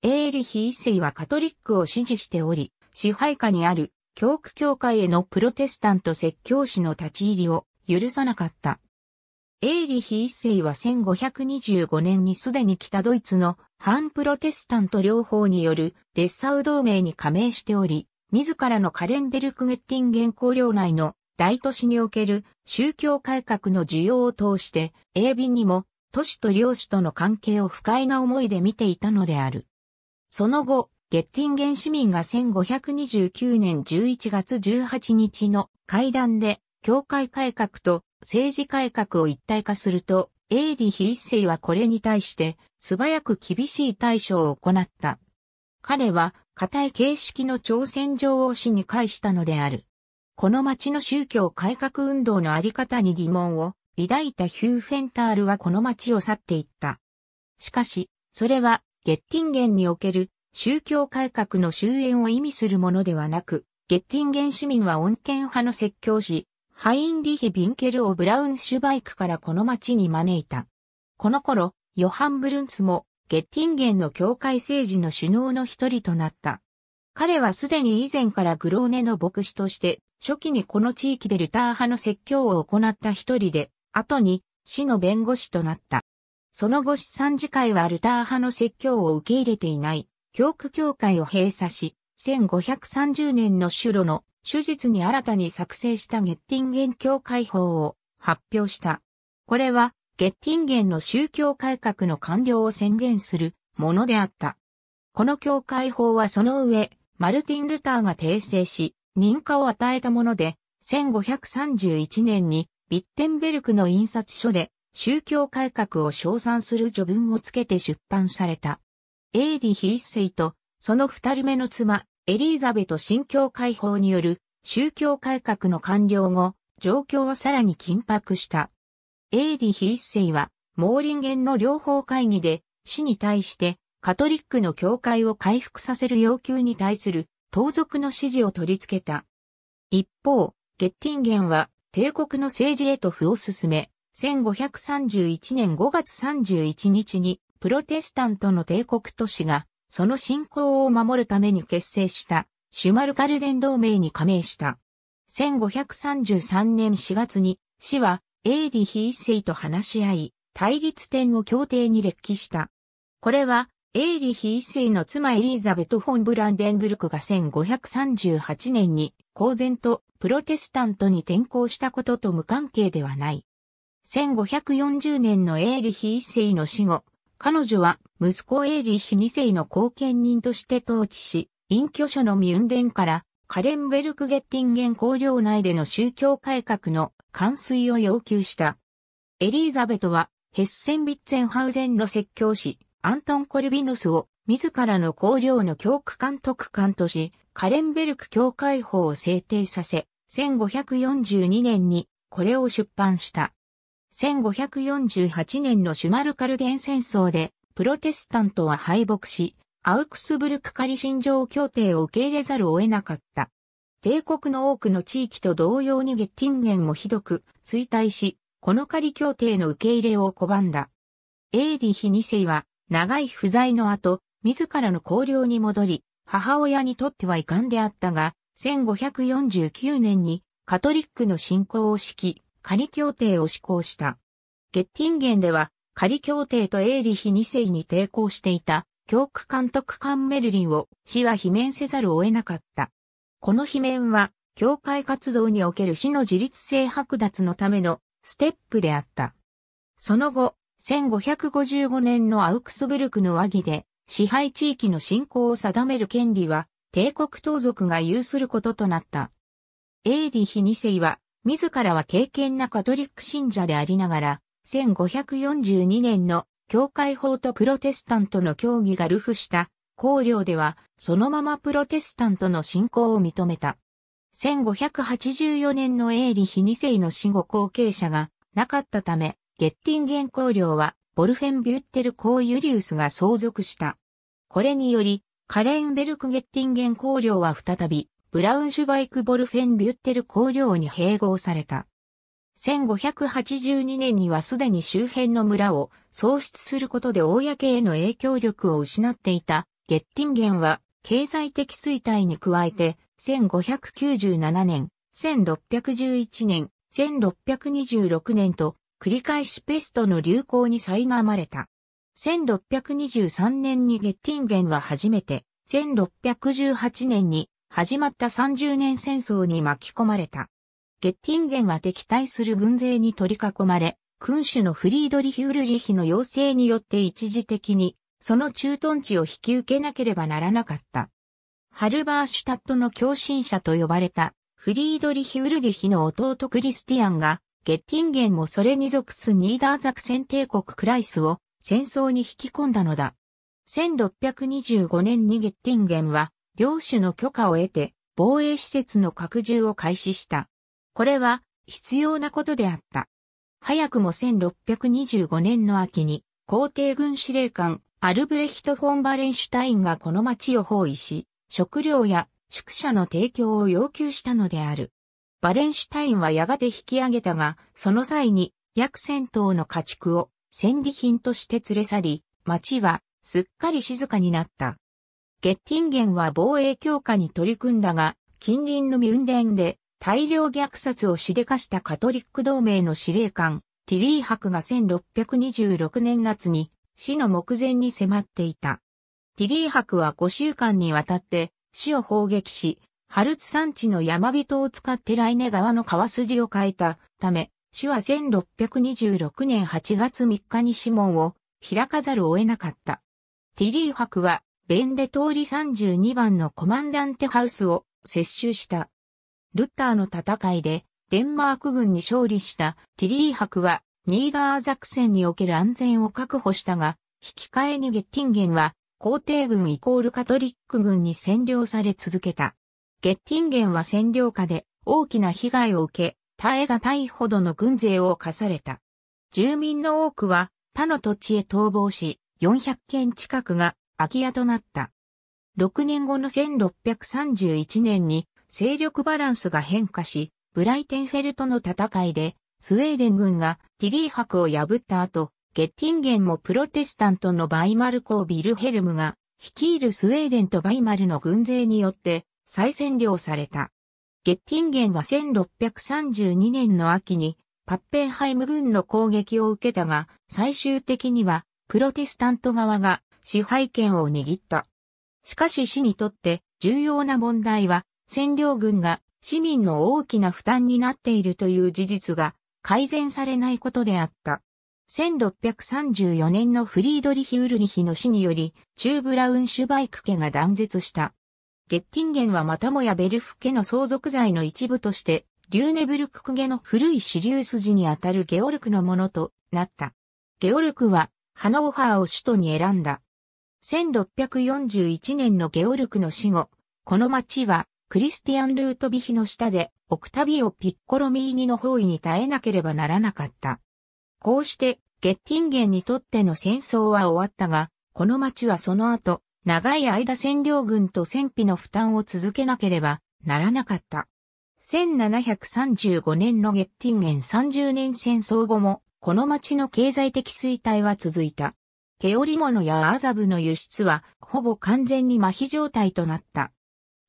エーリヒ一世はカトリックを支持しており、支配下にある教区協会へのプロテスタント説教師の立ち入りを許さなかった。エーリヒ一世は1525年にすでに北ドイツの反プロテスタント両方によるデッサウ同盟に加盟しており、自らのカレンベルクゲッティン原稿領内の大都市における宗教改革の需要を通して、鋭敏にも都市と領主との関係を不快な思いで見ていたのである。その後、ゲッティンゲン市民が1529年11月18日の会談で、教会改革と政治改革を一体化すると、エーリヒ一世はこれに対して素早く厳しい対処を行った。彼は固い形式の朝鮮上を死に返したのである。この町の宗教改革運動のあり方に疑問を抱いたヒューフェンタールはこの町を去っていった。しかし、それはゲッティンゲンにおける宗教改革の終焉を意味するものではなく、ゲッティンゲン市民は穏健派の説教師、ハインリヒ・ビンケルをブラウンシュバイクからこの町に招いた。この頃、ヨハン・ブルンツもゲッティンゲンの教会政治の首脳の一人となった。彼はすでに以前からグローネの牧師として、初期にこの地域でルター派の説教を行った一人で、後に死の弁護士となった。その後市産次会はルター派の説教を受け入れていない、教区教会を閉鎖し、1530年の主路の手術に新たに作成したゲッティンゲン教会法を発表した。これはゲッティンゲンの宗教改革の完了を宣言するものであった。この教会法はその上、マルティン・ルターが訂正し、認可を与えたもので、1531年にビッテンベルクの印刷所で宗教改革を称賛する序文をつけて出版された。エイリヒ一世とその二人目の妻、エリーザベト新教会法による宗教改革の完了後、状況はさらに緊迫した。エーリヒ一世は、モーリンゲンの両方会議で、死に対して、カトリックの教会を回復させる要求に対する、盗賊の指示を取り付けた。一方、ゲッティンゲンは、帝国の政治へと歩を進め、1531年5月31日に、プロテスタントの帝国都市が、その信仰を守るために結成した、シュマルカルデン同盟に加盟した。1533年4月に、市は、エーリヒ一世と話し合い、対立点を協定に列記した。これは、エーリヒ一世の妻エリザベト・フォン・ブランデンブルクが1538年に公然とプロテスタントに転向したことと無関係ではない。1540年のエーリヒ一世の死後、彼女は息子エーリヒ二世の後見人として統治し、隠居所のミュンデンからカレンベルクゲッティンゲン公領内での宗教改革の完遂を要求した。エリーザベトは、ヘッセンビッツェンハウゼンの説教師、アントン・コルビノスを自らの公領の教区監督官とし、カレンベルク教会法を制定させ、1542年にこれを出版した。1548年のシュマルカルゲン戦争で、プロテスタントは敗北し、アウクスブルク仮信条協定を受け入れざるを得なかった。帝国の多くの地域と同様にゲッティンゲンもひどく衰退し、この仮協定の受け入れを拒んだ。エーリヒ2世は長い不在の後、自らの公領に戻り、母親にとっては遺憾であったが、1549年にカトリックの信仰を敷き、仮協定を施行した。ゲッティンゲンでは、仮協定とエーリヒ2世に抵抗していた教区監督官メルリンを市は罷免せざるを得なかった。この罷免は、教会活動における市の自立性剥奪のためのステップであった。その後、1555年のアウクスブルクの和議で、支配地域の信仰を定める権利は、帝国盗賊が有することとなった。エーリヒ二世は、自らは敬虔なカトリック信者でありながら、1542年の教会法とプロテスタントの協議が流布した公領では、そのままプロテスタントの信仰を認めた。1584年のエーリヒ二世の死後後継者がなかったため、ゲッティンゲン公領は、ボルフェンビュッテル公ユリウスが相続した。これにより、カレンベルクゲッティンゲン公領は再び、ブラウンシュバイクボルフェンビュッテル公領に併合された。1582年にはすでに周辺の村を創出することで公への影響力を失っていたゲッティンゲンは経済的衰退に加えて1597年、1611年、1626年と繰り返しペストの流行に苛まれた。1623年にゲッティンゲンは初めて、1618年に始まった30年戦争に巻き込まれた。ゲッティンゲンは敵対する軍勢に取り囲まれ、君主のフリードリヒ・ウルリヒの要請によって一時的に、その駐屯地を引き受けなければならなかった。ハルバーシュタットの共振者と呼ばれた、フリードリヒ・ウルリヒの弟クリスティアンが、ゲッティンゲンもそれに属すニーダーザクセン帝国クライスを戦争に引き込んだのだ。1625年にゲッティンゲンは、領主の許可を得て、防衛施設の拡充を開始した。これは必要なことであった。早くも1625年の秋に皇帝軍司令官アルブレヒト・フォン・バレンシュタインがこの町を包囲し、食料や宿舎の提供を要求したのである。バレンシュタインはやがて引き上げたが、その際に約1000頭の家畜を戦利品として連れ去り、町はすっかり静かになった。ゲッティンゲンは防衛強化に取り組んだが、近隣のミュンデンで大量虐殺をしでかしたカトリック同盟の司令官、ティリー博が1626年夏に死の目前に迫っていた。ティリー博は5週間にわたって死を砲撃し、ハルツ山地の山人を使ってライネ川の川筋を変えたため、死は1626年8月3日に指紋を開かざるを得なかった。ティリー博は、ベンデ通り32番のコマンダンテハウスを接収した。ルッターの戦いで、デンマーク軍に勝利したティリー博は、ニーダー作戦における安全を確保したが、引き換えにゲッティンゲンは、皇帝軍イコールカトリック軍に占領され続けた。ゲッティンゲンは占領下で大きな被害を受け、耐えがたいほどの軍勢を課された。住民の多くは他の土地へ逃亡し、400件近くが空き家となった。6年後の1631年に勢力バランスが変化し、ブライテンフェルトの戦いで、スウェーデン軍がティリー博を破った後、ゲッティンゲンもプロテスタントのバイマルコー・ビルヘルムが、率いるスウェーデンとバイマルの軍勢によって再占領された。ゲッティンゲンは1632年の秋にパッペンハイム軍の攻撃を受けたが、最終的にはプロテスタント側が支配権を握った。しかし死にとって重要な問題は占領軍が市民の大きな負担になっているという事実が改善されないことであった。1634年のフリードリヒ・ウルリヒの死により、チューブラウンシュバイク家が断絶した。ゲッティンゲンはまたもやベルフ家の相続罪の一部として、リューネブルクク家の古い支流筋にあたるゲオルクのものとなった。ゲオルクは、ハノーハーを首都に選んだ。1641年のゲオルクの死後、この町はクリスティアン・ルートビヒの下で、オクタビオ・ピッコロ・ミーニの包囲に耐えなければならなかった。こうして、ゲッティンゲンにとっての戦争は終わったが、この町はその後、長い間占領軍と戦費の負担を続けなければならなかった。1735年のゲッティンゲン30年戦争後も、この町の経済的衰退は続いた。毛織物やアザブの輸出は、ほぼ完全に麻痺状態となった。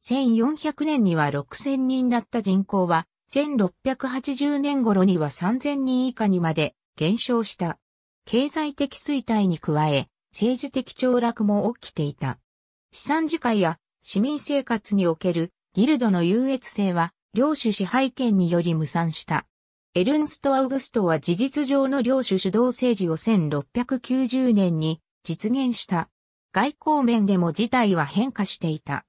1400年には6000人だった人口は、1680年頃には3000人以下にまで減少した。経済的衰退に加え、政治的凋落も起きていた。資産次会や市民生活におけるギルドの優越性は、領主支配権により無産した。エルンスト・アウグストは事実上の領主主導政治を1690年に実現した。外交面でも事態は変化していた。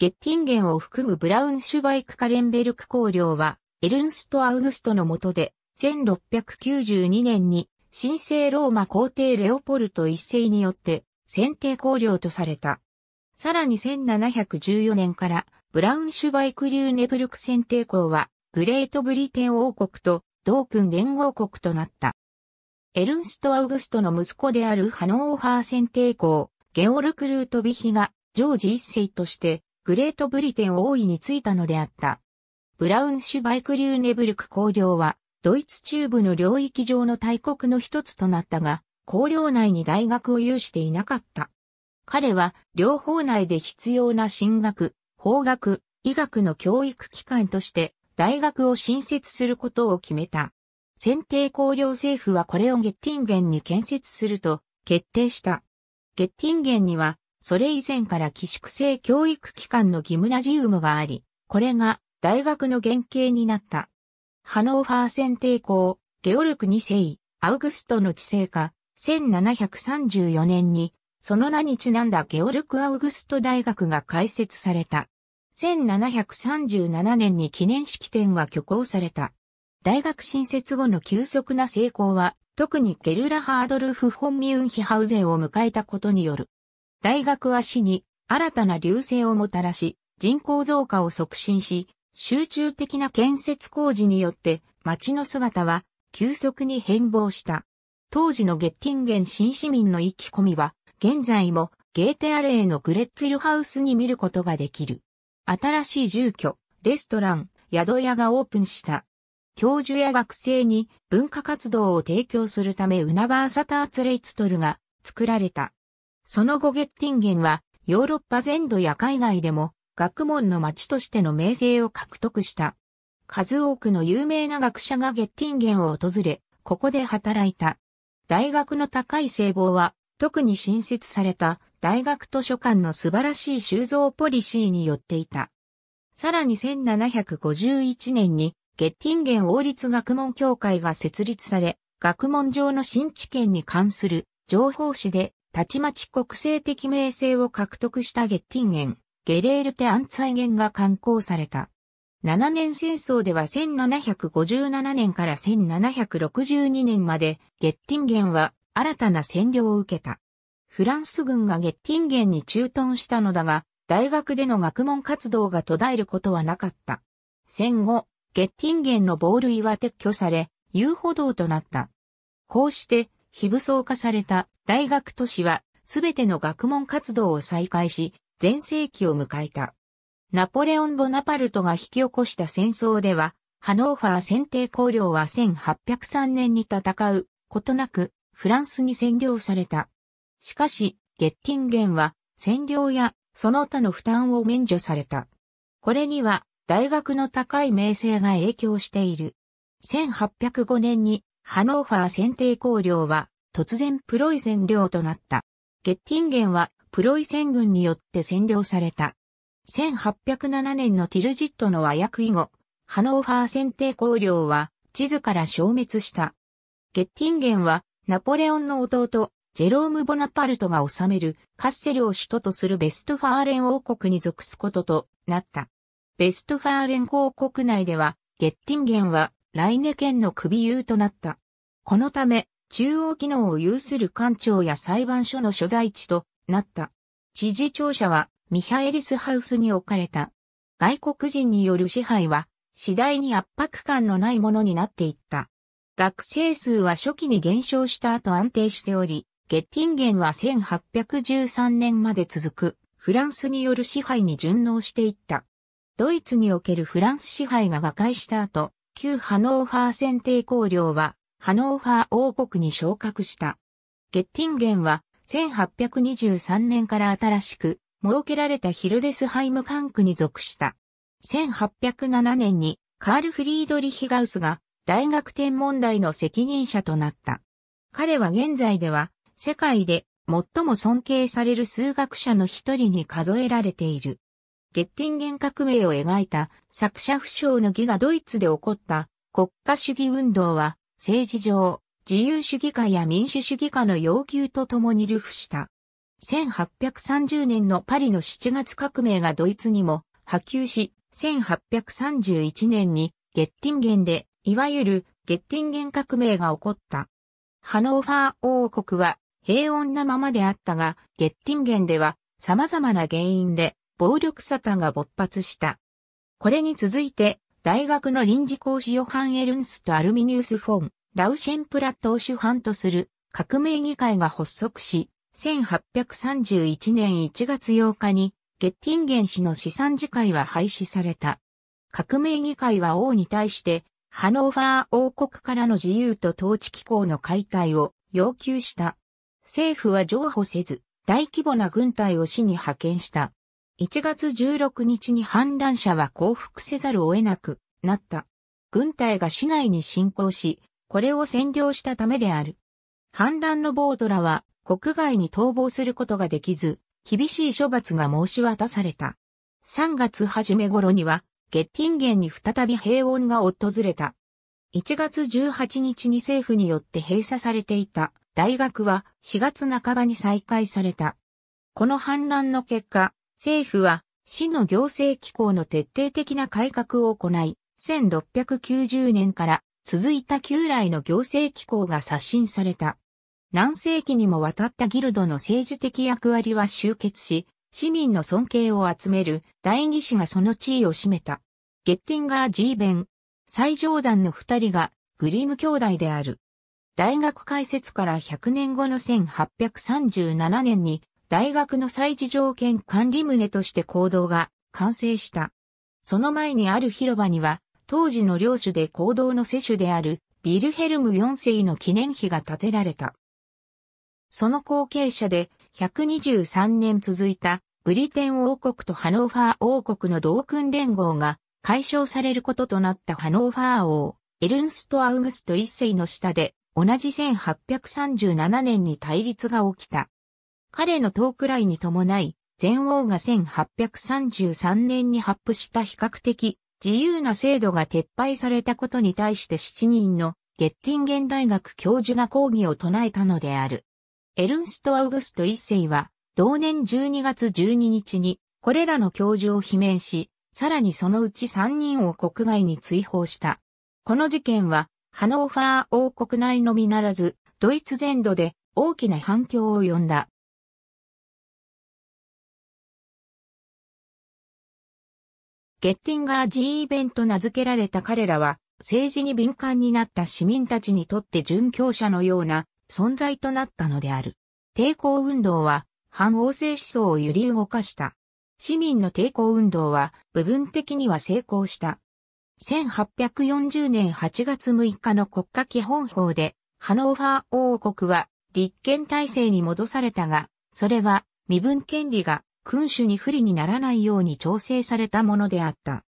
ゲッティンゲンを含むブラウンシュバイク・カレンベルク公領は、エルンスト・アウグストの下で、1692年に神聖ローマ皇帝レオポルト一世によって選定公領とされた。さらに1714年からブラウンシュバイク流ネブルク選定公はグレートブリテン王国と同君連合国となった。エルンスト・アウグストの息子であるハノーハー選定公、ゲオルク・ルートビヒがジョージ一世としてグレートブリテンを位についたのであった。ブラウンシュバイクリューネブルク公領は、ドイツ中部の領域上の大国の一つとなったが、公領内に大学を有していなかった。彼は、両方内で必要な進学、法学、医学の教育機関として、大学を新設することを決めた。選定公領政府はこれをゲッティンゲンに建設すると決定した。ゲッティンゲンにはそれ以前から寄宿制教育機関のギムナジウムがあり、これが大学の原型になった。ハノーファー選帝校、ゲオルク2世、アウグストの治世化、1734年に、その名にちなんだゲオルク・アウグスト大学が開設された。1737年に記念式典が挙行された。大学新設後の急速な成功は、特にゲルラハードルフ・フォン・ミュンヒハウゼンを迎えたことによる。大学は市に新たな流星をもたらし、人口増加を促進し、集中的な建設工事によって街の姿は急速に変貌した。当時のゲッティンゲン新市民の意気込みは、現在もゲーテアレーのグレッツィルハウスに見ることができる。新しい住居、レストラン、宿屋がオープンした。教授や学生に文化活動を提供するためウナバーサターツレイツトルが作られた。その後ゲッティンゲンはヨーロッパ全土や海外でも学問の町としての名声を獲得した。数多くの有名な学者がゲッティンゲンを訪れ、ここで働いた。大学の高い聖望は、特に新設された大学図書館の素晴らしい収蔵ポリシーによっていた。さらに1751年に、ゲッティンゲン王立学問協会が設立され、学問上の新知見に関する情報誌でたちまち国政的名声を獲得したゲッティンゲン、ゲレールテ・アンツァイゲンが刊行された。7年戦争では1757年から1762年までゲッティンゲンは新たな占領を受けた。フランス軍がゲッティンゲンに駐屯したのだが、大学での学問活動が途絶えることはなかった。戦後、ゲッティンゲンの暴類は撤去され、遊歩道となった。こうして、非武装化された大学都市は、すべての学問活動を再開し、全盛期を迎えた。ナポレオン・ボナパルトが引き起こした戦争では、ハノーファー選定公領は1803年に戦うことなく、フランスに占領された。しかし、ゲッティンゲンは、占領やその他の負担を免除された。これには、大学の高い名声が影響している。1805年にハノーファー選定公領は突然プロイセン領となった。ゲッティンゲンはプロイセン軍によって占領された。1807年のティルジットの和訳以後、ハノーファー選定公領は地図から消滅した。ゲッティンゲンはナポレオンの弟、ジェローム・ボナパルトが治めるカッセルを首都とするベストファーレン王国に属すこととなった。ベストファーレン公国内では、ゲッティンゲンはライネ県の首優となった。このため、中央機能を有する官庁や裁判所の所在地となった。知事庁舎はミハエリスハウスに置かれた。外国人による支配は次第に圧迫感のないものになっていった。学生数は初期に減少した後安定しており、ゲッティンゲンは1813年まで続くフランスによる支配に順応していった。ドイツにおけるフランス支配が瓦解した後、旧ハノーファー選定公領は、ハノーファー王国に昇格した。ゲッティンゲンは、1823年から新しく、設けられたヒルデスハイム管区に属した。1807年に、カール・フリードリヒ・ガウスが、大学天文台の責任者となった。彼は現在では、世界で最も尊敬される数学者の一人に数えられている。ゲッティンゲン革命を描いた作者不詳の義がドイツで起こった国家主義運動は政治上自由主義化や民主主義化の要求とともに流布した。1830年のパリの7月革命がドイツにも波及し、1831年にゲッティンゲンで、いわゆるゲッティンゲン革命が起こった。ハノーファー王国は平穏なままであったが、ゲッティンゲンでは様々な原因で暴力沙汰が勃発した。これに続いて、大学の臨時講師ヨハン・エルンスとアルミニウス・フォン、ラウシェンプラットを主犯とする革命議会が発足し、1831年1月8日に、ゲッティンゲン氏の資産次会は廃止された。革命議会は王に対して、ハノーファー王国からの自由と統治機構の解体を要求した。政府は譲歩せず、大規模な軍隊を市に派遣した。1月16日に反乱者は降伏せざるを得なくなった。軍隊が市内に侵攻し、これを占領したためである。反乱のボードらは国外に逃亡することができず、厳しい処罰が申し渡された。3月初め頃には、ゲッティンゲンに再び平穏が訪れた。1月18日に政府によって閉鎖されていた大学は4月半ばに再開された。この反乱の結果、政府は市の行政機構の徹底的な改革を行い、1690年から続いた旧来の行政機構が刷新された。何世紀にもわたったギルドの政治的役割は集結し、市民の尊敬を集める第二士がその地位を占めた。ゲッティンガー・ジーベン、最上段の二人がグリーム兄弟である。大学開設から100年後の1837年に大学の祭事条件管理棟として行動が完成した。その前にある広場には、当時の領主で行動の世主であるビルヘルム4世の記念碑が建てられた。その後継者で123年続いたブリテン王国とハノーファー王国の同訓連合が解消されることとなったハノーファー王、エルンスト・アウグスト1世の下で同じ1837年に対立が起きた。彼のトーク来に伴い、前王が1833年に発布した比較的自由な制度が撤廃されたことに対して7人のゲッティンゲン大学教授が講義を唱えたのである。エルンスト・アウグスト一世は同年12月12日にこれらの教授を罷免し、さらにそのうち3人を国外に追放した。この事件はハノーファー王国内のみならずドイツ全土で大きな反響を呼んだ。ゲッティンガー G イベント名付けられた彼らは、政治に敏感になった市民たちにとって殉教者のような存在となったのである。抵抗運動は、反王政思想を揺り動かした。市民の抵抗運動は、部分的には成功した。1840年8月6日の国家基本法で、ハノーファー王国は立憲体制に戻されたが、それは身分権利が君主に不利にならないように調整されたものであった。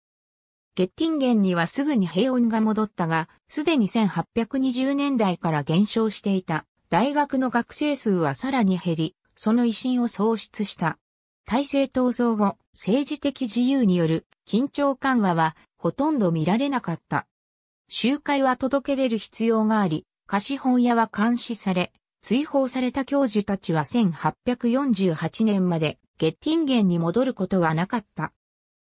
ゲッティンゲンにはすぐに平穏が戻ったが、すでに1820年代から減少していた大学の学生数はさらに減り、その威信を喪失した。体制闘争後、政治的自由による緊張緩和はほとんど見られなかった。集会は届け出る必要があり、貸本屋は監視され、追放された教授たちは1848年までゲッティンゲンに戻ることはなかった。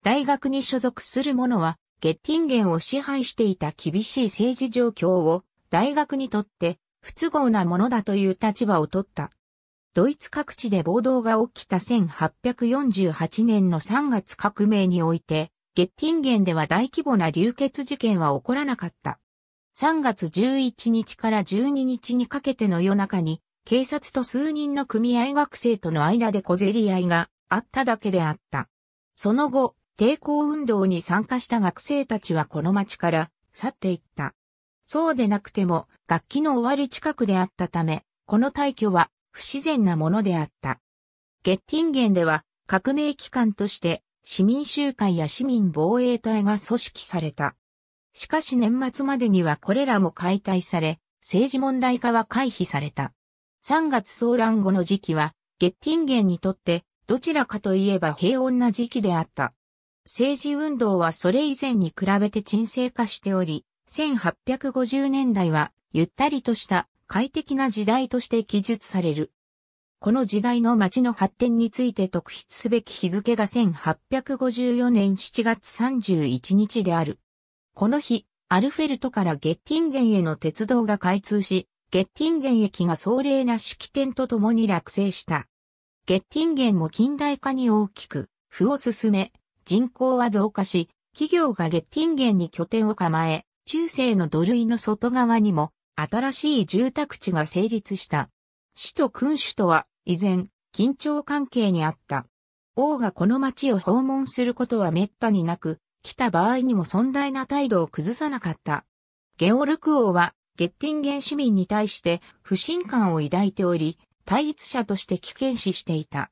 大学に所属する者は、ゲッティンゲンを支配していた厳しい政治状況を、大学にとって不都合なものだという立場を取った。ドイツ各地で暴動が起きた1848年の3月革命において、ゲッティンゲンでは大規模な流血事件は起こらなかった。3月11日から12日にかけての夜中に、警察と数人の組合学生との間で小競り合いがあっただけであった。その後、抵抗運動に参加した学生たちはこの町から去っていった。そうでなくても、楽器の終わり近くであったため、この退去は不自然なものであった。ゲッティンゲンでは革命機関として市民集会や市民防衛隊が組織された。しかし年末までにはこれらも解体され、政治問題化は回避された。3月騒乱後の時期は、ゲッティンゲンにとって、どちらかといえば平穏な時期であった。政治運動はそれ以前に比べて沈静化しており、1850年代は、ゆったりとした快適な時代として記述される。この時代の街の発展について特筆すべき日付が1854年7月31日である。この日、アルフェルトからゲッティンゲンへの鉄道が開通し、ゲッティンゲン駅が壮麗な式典とともに落成した。ゲッティンゲンも近代化に大きく、負を進め、人口は増加し、企業がゲッティンゲンに拠点を構え、中世の土塁の外側にも、新しい住宅地が成立した。市と君主とは、依然、緊張関係にあった。王がこの町を訪問することは滅多になく、来た場合にも尊大な態度を崩さなかった。ゲオルク王は、ゲッティンゲン市民に対して不信感を抱いており、対立者として危険視していた。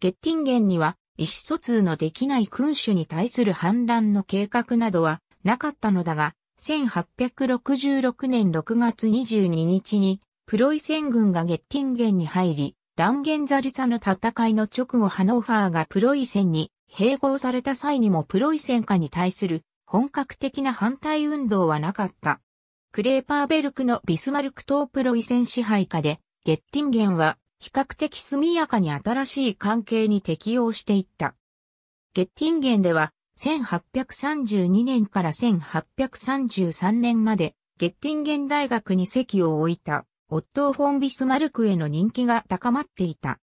ゲッティンゲンには意思疎通のできない君主に対する反乱の計画などはなかったのだが、1866年6月22日にプロイセン軍がゲッティンゲンに入り、ランゲンザルツァの戦いの直後ハノーファーがプロイセンに併合された際にもプロイセン下に対する本格的な反対運動はなかった。クレーパーベルクのビスマルク島プロイセン支配下で、ゲッティンゲンは比較的速やかに新しい関係に適応していった。ゲッティンゲンでは、1832年から1833年まで、ゲッティンゲン大学に席を置いた、オットー・フォン・ビスマルクへの人気が高まっていた。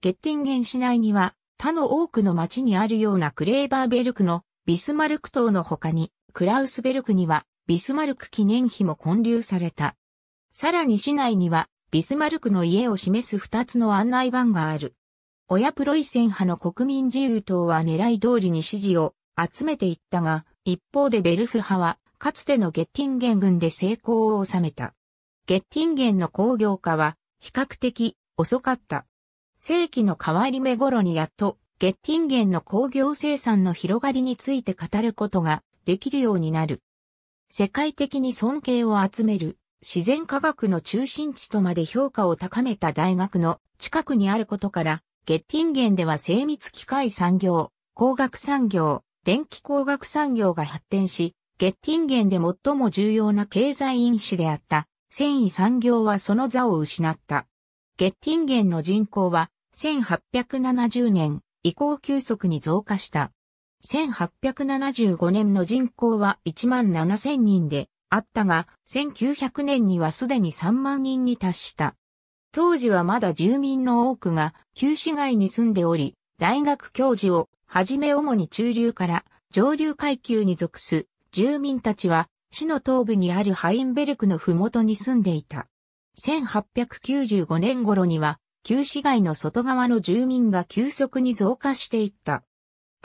ゲッティンゲン市内には、他の多くの町にあるようなクレーバーベルクのビスマルク島の他に、クラウスベルクにはビスマルク記念碑も建立された。さらに市内には、ビスマルクの家を示す二つの案内板がある。親プロイセン派の国民自由党は狙い通りに支持を集めていったが、一方でベルフ派は、かつてのゲッティンゲン軍で成功を収めた。ゲッティンゲンの工業化は、比較的遅かった。世紀の変わり目頃にやっと、ゲッティンゲンの工業生産の広がりについて語ることができるようになる。世界的に尊敬を集める自然科学の中心地とまで評価を高めた大学の近くにあることから、ゲッティンゲンでは精密機械産業、工学産業、電気工学産業が発展し、ゲッティンゲンで最も重要な経済因子であった繊維産業はその座を失った。ゲッティンゲンの人口は1870年以降急速に増加した。1875年の人口は1万7000人であったが、1900年にはすでに3万人に達した。当時はまだ住民の多くが旧市街に住んでおり、大学教授をはじめ主に中流から上流階級に属す住民たちは市の東部にあるハインベルクの麓に住んでいた。1895年頃には旧市街の外側の住民が急速に増加していった。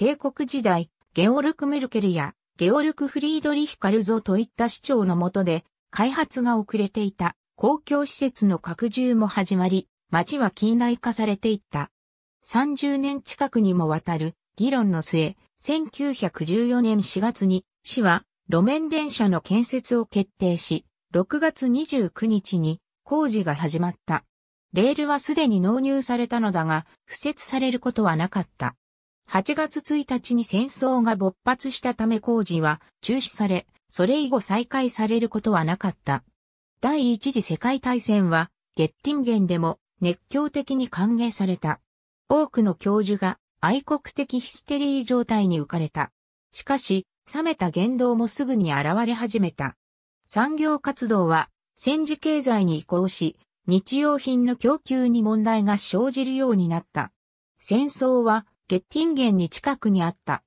帝国時代、ゲオルク・メルケルやゲオルク・フリードリヒ・カルゾといった市長のもとで、開発が遅れていた公共施設の拡充も始まり、町は近代化されていった。30年近くにもわたる議論の末、1914年4月に市は路面電車の建設を決定し、6月29日に工事が始まった。レールはすでに納入されたのだが、敷設されることはなかった。8月1日に戦争が勃発したため工事は中止され、それ以後再開されることはなかった。第一次世界大戦は、ゲッティンゲンでも熱狂的に歓迎された。多くの教授が愛国的ヒステリー状態に浮かれた。しかし、冷めた言動もすぐに現れ始めた。産業活動は戦時経済に移行し、日用品の供給に問題が生じるようになった。戦争はゲッティンゲンに近くにあった。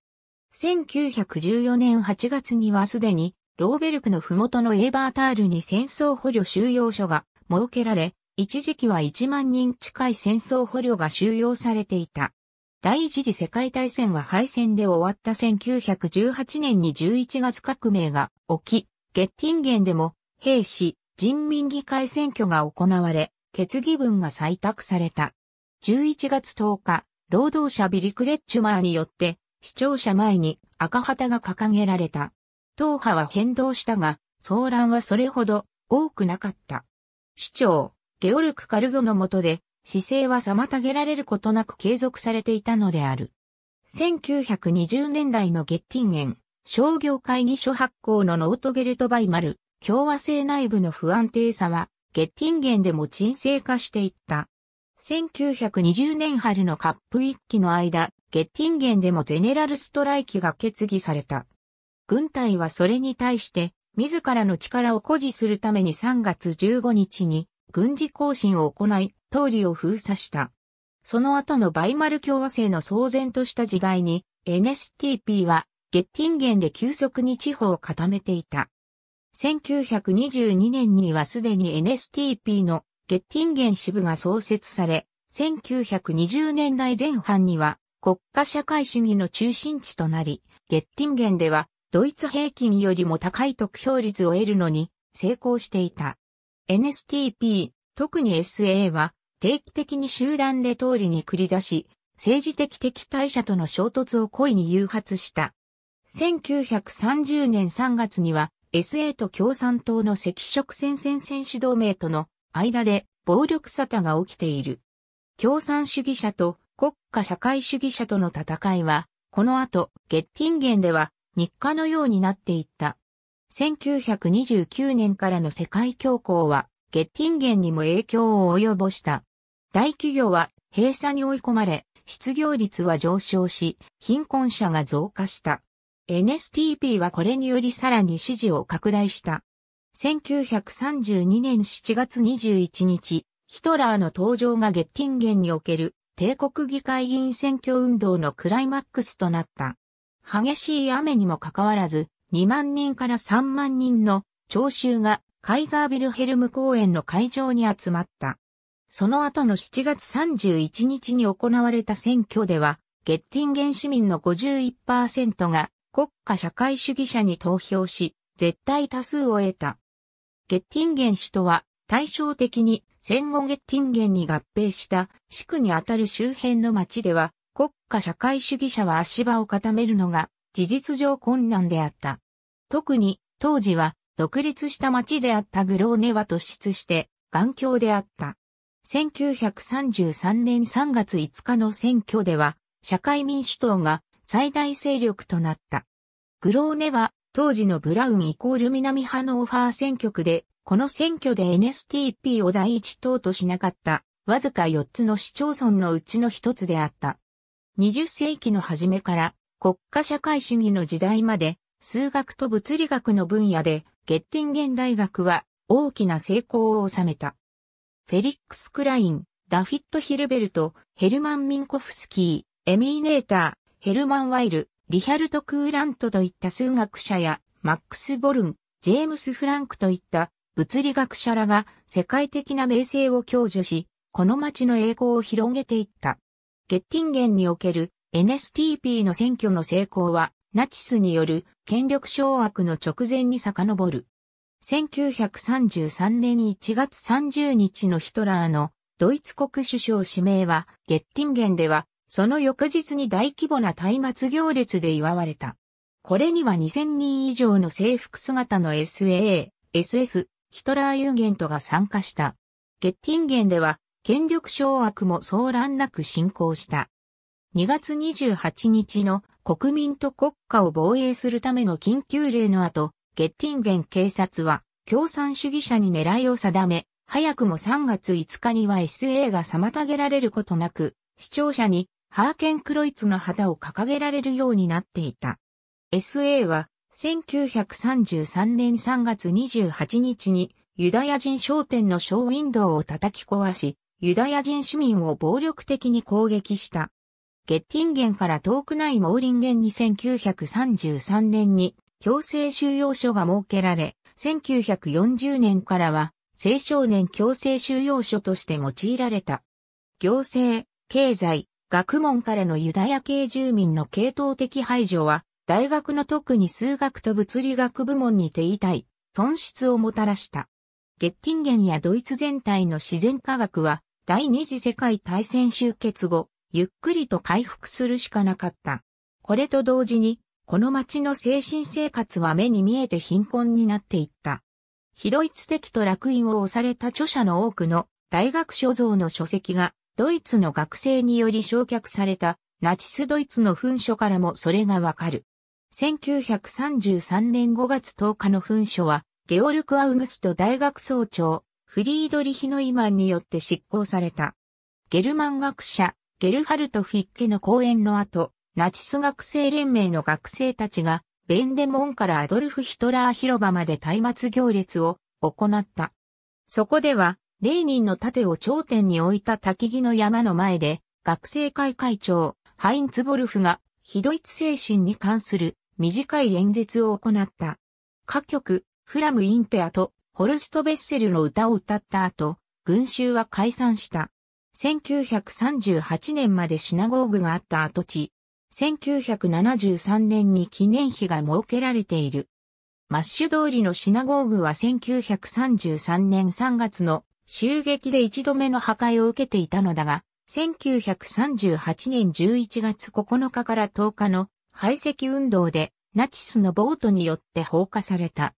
1914年8月にはすでに、ローベルクの麓のエーバータールに戦争捕虜収容所が設けられ、一時期は1万人近い戦争捕虜が収容されていた。第一次世界大戦は敗戦で終わった1918年に11月革命が起き、ゲッティンゲンでも兵士人民議会選挙が行われ、決議文が採択された。11月10日、労働者ビリ・クレッチュマーによって、視聴者前に赤旗が掲げられた。党派は変動したが、騒乱はそれほど多くなかった。市長、ゲオルク・カルゾの下で、姿勢は妨げられることなく継続されていたのである。1920年代のゲッティンゲン、商業会議所発行のノートゲルト・バイマル、共和制内部の不安定さは、ゲッティンゲンでも沈静化していった。1920年春のカップ一期の間、ゲッティンゲンでもゼネラルストライキが決議された。軍隊はそれに対して、自らの力を誇示するために3月15日に軍事行進を行い、通りを封鎖した。その後のバイマル共和制の騒然とした時代に、NSTP はゲッティンゲンで急速に地方を固めていた。1922年にはすでに NSTP のゲッティンゲン支部が創設され、1920年代前半には国家社会主義の中心地となり、ゲッティンゲンではドイツ平均よりも高い得票率を得るのに成功していた。NSTP、特に SA は定期的に集団で通りに繰り出し、政治的敵対者との衝突を故意に誘発した。1930年3月には SA と共産党の赤色戦線戦士同盟との間で暴力沙汰が起きている。共産主義者と国家社会主義者との戦いは、この後、ゲッティンゲンでは日課のようになっていった。1929年からの世界恐慌は、ゲッティンゲンにも影響を及ぼした。大企業は閉鎖に追い込まれ、失業率は上昇し、貧困者が増加した。NSTP はこれによりさらに支持を拡大した。1932年7月21日、ヒトラーの登場がゲッティンゲンにおける帝国議会議員選挙運動のクライマックスとなった。激しい雨にもかかわらず、2万人から3万人の聴衆がカイザービルヘルム公園の会場に集まった。その後の7月31日に行われた選挙では、ゲッティンゲン市民の51%が国家社会主義者に投票し、絶対多数を得た。ゲッティンゲン市とは、対照的に戦後ゲッティンゲンに合併した市区にあたる周辺の町では、国家社会主義者は足場を固めるのが事実上困難であった。特に当時は独立した町であったグローネは突出して頑強であった。1933年3月5日の選挙では社会民主党が最大勢力となった。グローネは当時のブラウンイコール南派のオファー選挙区で、この選挙で NSTP を第一党としなかった、わずか4つの市町村のうちの1つであった。20世紀の初めから国家社会主義の時代まで数学と物理学の分野でゲッティンゲン大学は大きな成功を収めた。フェリックス・クライン、ダフィット・ヒルベルト、ヘルマン・ミンコフスキー、エミーネーター、ヘルマン・ワイル、リヒャルト・クーラントといった数学者や、マックス・ボルン、ジェームス・フランクといった物理学者らが世界的な名声を享受し、この町の栄光を広げていった。ゲッティンゲンにおける NSTP の選挙の成功は、ナチスによる権力掌握の直前に遡る。1933年1月30日のヒトラーのドイツ国首相指名は、ゲッティンゲンではその翌日に大規模な松明行列で祝われた。これには2000人以上の制服姿の SAA、SS、ヒトラーユーゲントが参加した。ゲッティンゲンでは、権力掌握も騒乱なく進行した。2月28日の国民と国家を防衛するための緊急令の後、ゲッティンゲン警察は共産主義者に狙いを定め、早くも3月5日には SA が妨げられることなく、視聴者にハーケン・クロイツの旗を掲げられるようになっていた。SA は1933年3月28日にユダヤ人商店のショーウィンドウを叩き壊し、ユダヤ人市民を暴力的に攻撃した。ゲッティンゲンから遠くないモーリンゲンに1933年に強制収容所が設けられ、1940年からは青少年強制収容所として用いられた。行政、経済、学問からのユダヤ系住民の系統的排除は、大学の特に数学と物理学部門に手痛い、損失をもたらした。ゲッティンゲンやドイツ全体の自然科学は、第二次世界大戦終結後、ゆっくりと回復するしかなかった。これと同時に、この町の精神生活は目に見えて貧困になっていった。非ドイツ的と楽印を押された著者の多くの大学所蔵の書籍がドイツの学生により焼却されたナチスドイツの噴書からもそれがわかる。1933年5月10日の噴書は、ゲオルク・アウグスト大学総長、フリードリヒノイマンによって執行された。ゲルマン学者、ゲルハルト・フィッケの講演の後、ナチス学生連盟の学生たちが、ベンデモンからアドルフ・ヒトラー広場まで松明行列を行った。そこでは、レーニンの盾を頂点に置いた焚木の山の前で、学生会会長、ハインツ・ボルフが、非ドイツ精神に関する短い演説を行った。歌曲、フラム・インペアと、ホルスト・ベッセルの歌を歌った後、群衆は解散した。1938年までシナゴーグがあった跡地。1973年に記念碑が設けられている。マッシュ通りのシナゴーグは1933年3月の襲撃で一度目の破壊を受けていたのだが、1938年11月9日から10日の排斥運動でナチスのボートによって放火された。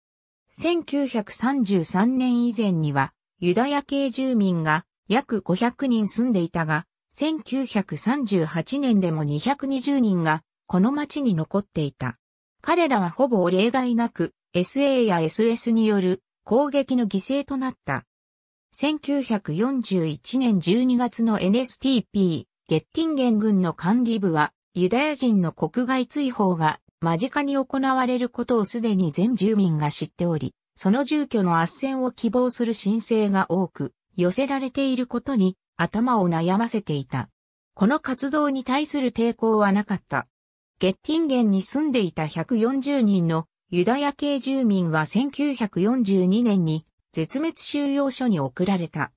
1933年以前にはユダヤ系住民が約500人住んでいたが、1938年でも220人がこの町に残っていた。彼らはほぼ例外なく SA や SS による攻撃の犠牲となった。1941年12月の NSTP、ゲッティンゲン軍の管理部は、ユダヤ人の国外追放が間近に行われることをすでに全住民が知っており、その住居の圧旋を希望する申請が多く、寄せられていることに頭を悩ませていた。この活動に対する抵抗はなかった。ゲッティンゲンに住んでいた140人のユダヤ系住民は1942年に絶滅収容所に送られた。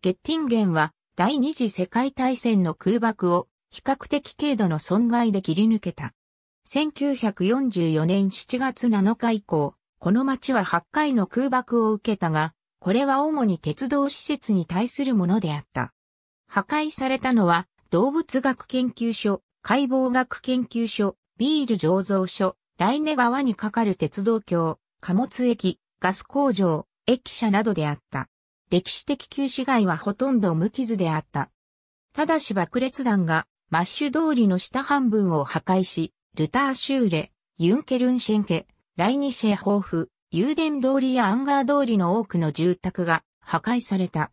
ゲッティンゲンは第二次世界大戦の空爆を比較的軽度の損害で切り抜けた。1944年7月7日以降、この町は8回の空爆を受けたが、これは主に鉄道施設に対するものであった。破壊されたのは、動物学研究所、解剖学研究所、ビール醸造所、ライネ川に架かる鉄道橋、貨物駅、ガス工場、駅舎などであった。歴史的旧市街はほとんど無傷であった。ただし爆裂弾がマッシュ通りの下半分を破壊し、ルターシューレ、ユンケルンシェンケ、ライニシェホユーデン通りやアンガー通りの多くの住宅が破壊された。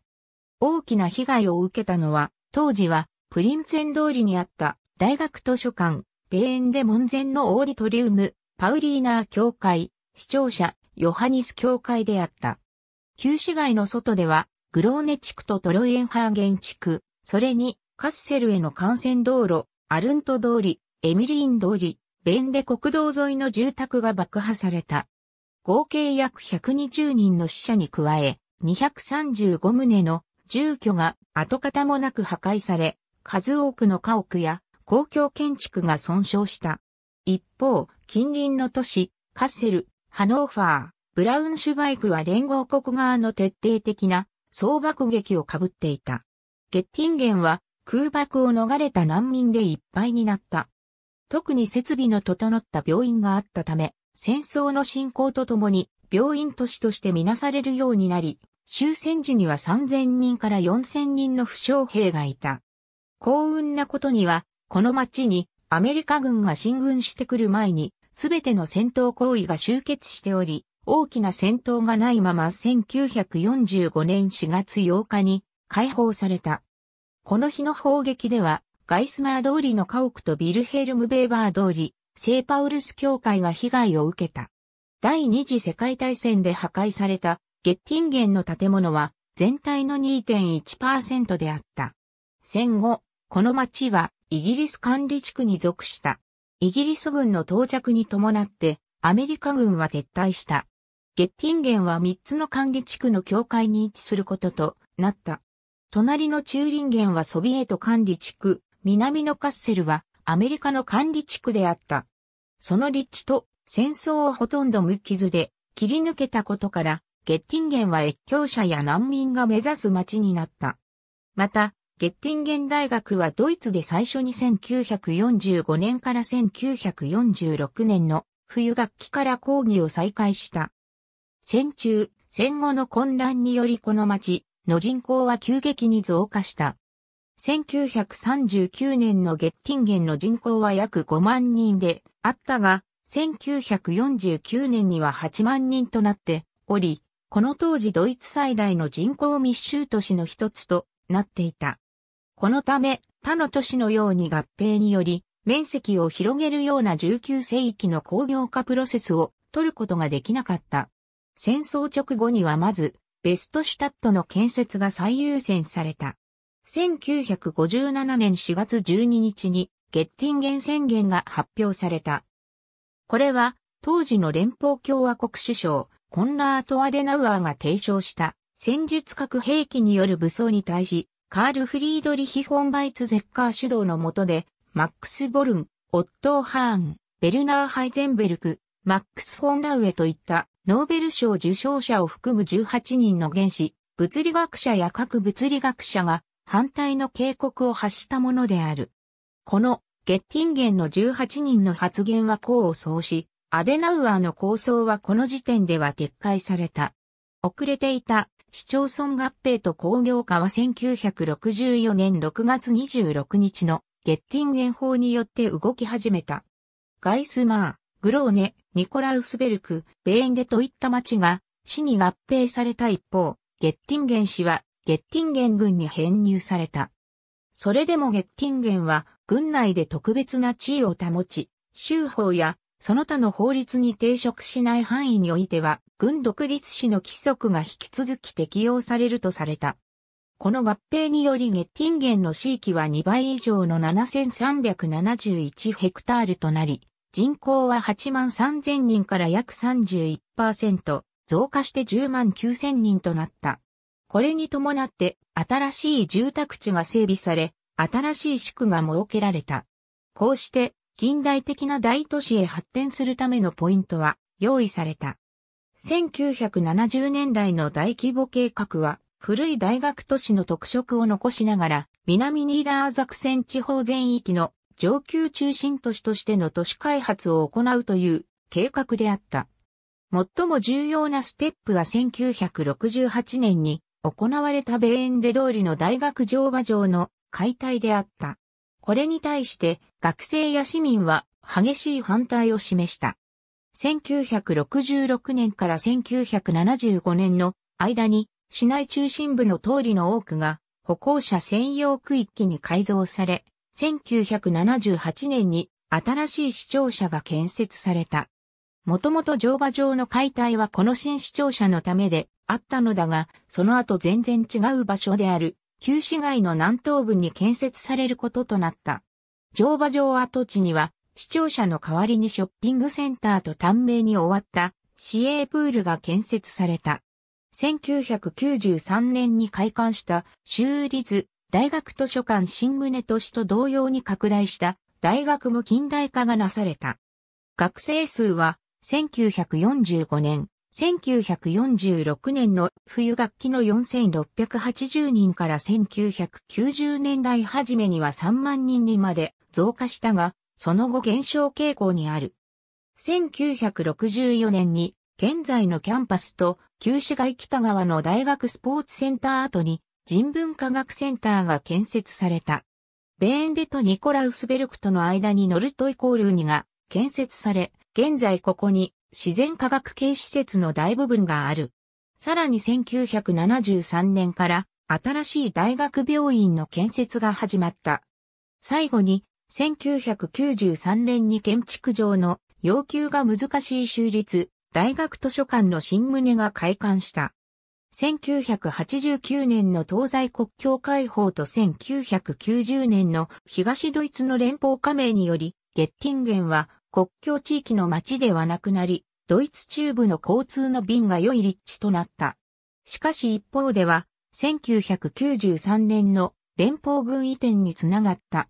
大きな被害を受けたのは、当時はプリンツェン通りにあった大学図書館、米ンで門前のオーディトリウム、パウリーナー教会、視聴者、ヨハニス教会であった。旧市街の外では、グローネ地区とトロイエンハーゲン地区、それにカッセルへの幹線道路、アルント通り、エミリーン通り、ベンデ国道沿いの住宅が爆破された。合計約120人の死者に加え、235棟の住居が跡形もなく破壊され、数多くの家屋や公共建築が損傷した。一方、近隣の都市、カッセル、ハノーファー、ブラウンシュバイクは連合国側の徹底的な総爆撃を被っていた。ゲッティンゲンは空爆を逃れた難民でいっぱいになった。特に設備の整った病院があったため、戦争の進行とともに病院都市としてみなされるようになり、終戦時には3000人から4000人の負傷兵がいた。幸運なことには、この町にアメリカ軍が進軍してくる前にすべての戦闘行為が終結しており、大きな戦闘がないまま1945年4月8日に解放された。この日の砲撃では、ガイスマー通りの家屋とビルヘルム・ベーバー通り、聖パウルス教会が被害を受けた。第二次世界大戦で破壊されたゲッティンゲンの建物は全体の2.1%であった。戦後、この町はイギリス管理地区に属した。イギリス軍の到着に伴ってアメリカ軍は撤退した。ゲッティンゲンは3つの管理地区の境界に位置することとなった。隣のチューリンゲンはソビエト管理地区、南のカッセルはアメリカの管理地区であった。その立地と戦争をほとんど無傷で切り抜けたことから、ゲッティンゲンは越境者や難民が目指す街になった。また、ゲッティンゲン大学はドイツで最初に1945年から1946年の冬学期から講義を再開した。戦中、戦後の混乱によりこの町の人口は急激に増加した。1939年のゲッティンゲンの人口は約5万人であったが、1949年には8万人となっており、この当時ドイツ最大の人口密集都市の一つとなっていた。このため、他の都市のように合併により、面積を広げるような19世紀の工業化プロセスを取ることができなかった。戦争直後にはまず、ベストシュタットの建設が最優先された。1957年4月12日に、ゲッティンゲン宣言が発表された。これは、当時の連邦共和国首相、コンラート・アデナウアーが提唱した、戦術核兵器による武装に対し、カール・フリードリヒ・フォンバイツ・ゼッカー主導の下で、マックス・ボルン、オットー・ハーン、ベルナー・ハイゼンベルク、マックス・フォンラウエといったノーベル賞受賞者を含む18人の原子、物理学者や各物理学者が反対の警告を発したものである。このゲッティンゲンの18人の発言は功を奏し、アデナウアーの構想はこの時点では撤回された。遅れていた市町村合併と工業化は1964年6月26日のゲッティンゲン法によって動き始めた。ガイスマー、グローネ、ニコラウスベルク、ベーンデといった町が市に合併された一方、ゲッティンゲン市はゲッティンゲン軍に編入された。それでもゲッティンゲンは軍内で特別な地位を保ち、州法やその他の法律に抵触しない範囲においては、軍独立史の規則が引き続き適用されるとされた。この合併によりゲッティンゲンの地域は2倍以上の7371ヘクタールとなり、人口は8万3000人から約31%増加して10万9000人となった。これに伴って新しい住宅地が整備され、新しい地区が設けられた。こうして近代的な大都市へ発展するためのポイントは用意された。1970年代の大規模計画は古い大学都市の特色を残しながら南ニーダーザクセン地方全域の上級中心都市としての都市開発を行うという計画であった。最も重要なステップは1968年に行われたベーンデ通りの大学乗馬場の解体であった。これに対して学生や市民は激しい反対を示した。1966年から1975年の間に市内中心部の通りの多くが歩行者専用区域に改造され、1978年に新しい市庁舎が建設された。もともと乗馬場の解体はこの新市庁舎のためであったのだが、その後全然違う場所である、旧市街の南東部に建設されることとなった。乗馬場跡地には、視聴者の代わりにショッピングセンターと短命に終わった市営プールが建設された。1993年に開館した州立大学図書館新宗都市と同様に拡大した大学も近代化がなされた。学生数は1945年、1946年の冬学期の4680人から1990年代初めには3万人にまで増加したが、その後減少傾向にある。1964年に、現在のキャンパスと旧市街北側の大学スポーツセンター跡に人文科学センターが建設された。ベーンデとニコラウスベルクとの間にノルトイコールニが建設され、現在ここに自然科学系施設の大部分がある。さらに1973年から新しい大学病院の建設が始まった。最後に1993年に建築上の要求が難しい州立大学図書館の新棟が開館した。1989年の東西国境解放と1990年の東ドイツの連邦加盟により、ゲッティンゲンは国境地域の町ではなくなり、ドイツ中部の交通の便が良い立地となった。しかし一方では、1993年の連邦軍移転につながった。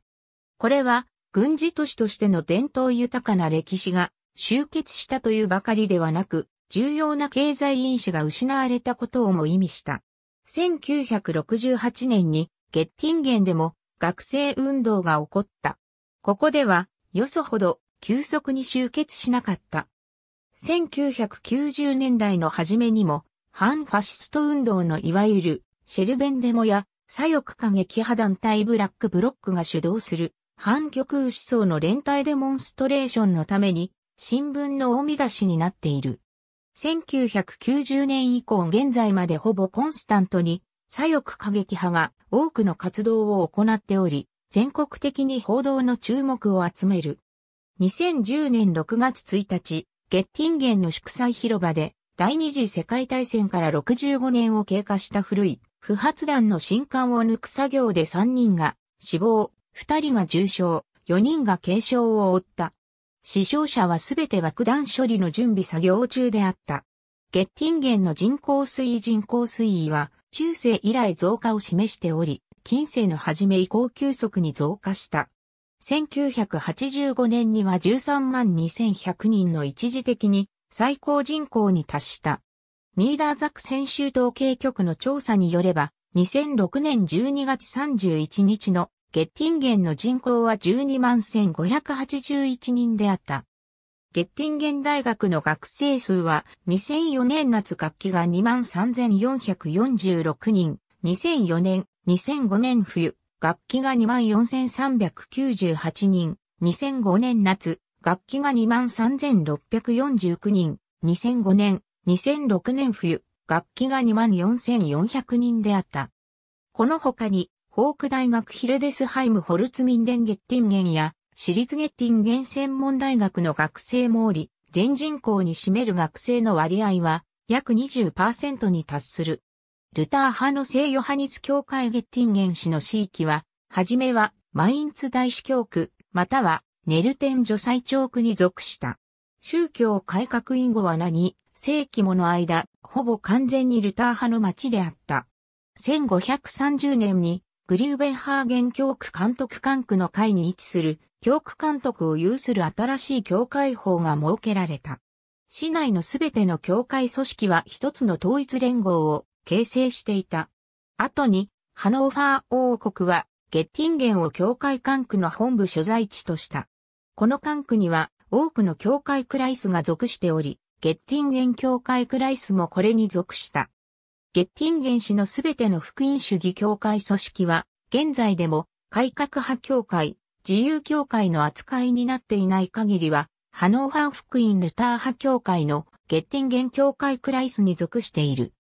これは軍事都市としての伝統豊かな歴史が集結したというばかりではなく、重要な経済因子が失われたことをも意味した。1968年にゲッティンゲンでも学生運動が起こった。ここでは、よそほど急速に集結しなかった。1990年代の初めにも、反ファシスト運動のいわゆるシェルベンデモや左翼過激派団体ブラックブロックが主導する反極右思想の連帯デモンストレーションのために、新聞の大見出しになっている。1990年以降現在までほぼコンスタントに、左翼過激派が多くの活動を行っており、全国的に報道の注目を集める。2010年6月1日、ゲッティンゲンの祝祭広場で、第二次世界大戦から65年を経過した古い、不発弾の新刊を抜く作業で3人が死亡、2人が重傷、4人が軽傷を負った。死傷者はすべて爆弾処理の準備作業中であった。ゲッティンゲンの人口水位人口水位は中世以来増加を示しており、近世の初め以降急速に増加した。1985年には13万2100人の一時的に最高人口に達した。ニーダーザク先週統計局の調査によれば、2006年12月31日のゲッティンゲンの人口は12万1581人であった。ゲッティンゲン大学の学生数は2004年夏学期が2万3446人、2004年、2005年冬、学期が2万4398人、2005年夏、学期が2万3649人、2005年、2006年冬、学期が2万4400人であった。この他に、ホーク大学ヒルデスハイムホルツミンデンゲッティンゲンや、私立ゲッティンゲン専門大学の学生もおり、全人口に占める学生の割合は約20%に達する。ルター派の聖ヨハニツ教会ゲッティンゲン氏の地域は、はじめはマインツ大司教区、またはネルテン女祭長区に属した。宗教改革以後は何、世紀もの間、ほぼ完全にルター派の町であった。1530年にグリューベンハーゲン教区監督管区の会に位置する教区監督を有する新しい教会法が設けられた。市内のすべての教会組織は一つの統一連合を形成していた。後に、ハノーファー王国は、ゲッティンゲンを教会管区の本部所在地とした。この管区には多くの教会クライスが属しており、ゲッティンゲン教会クライスもこれに属した。ゲッティンゲン氏のすべての福音主義教会組織は、現在でも改革派教会、自由教会の扱いになっていない限りは、ハノーハン福音ルター派教会のゲッティンゲン教会クライスに属している。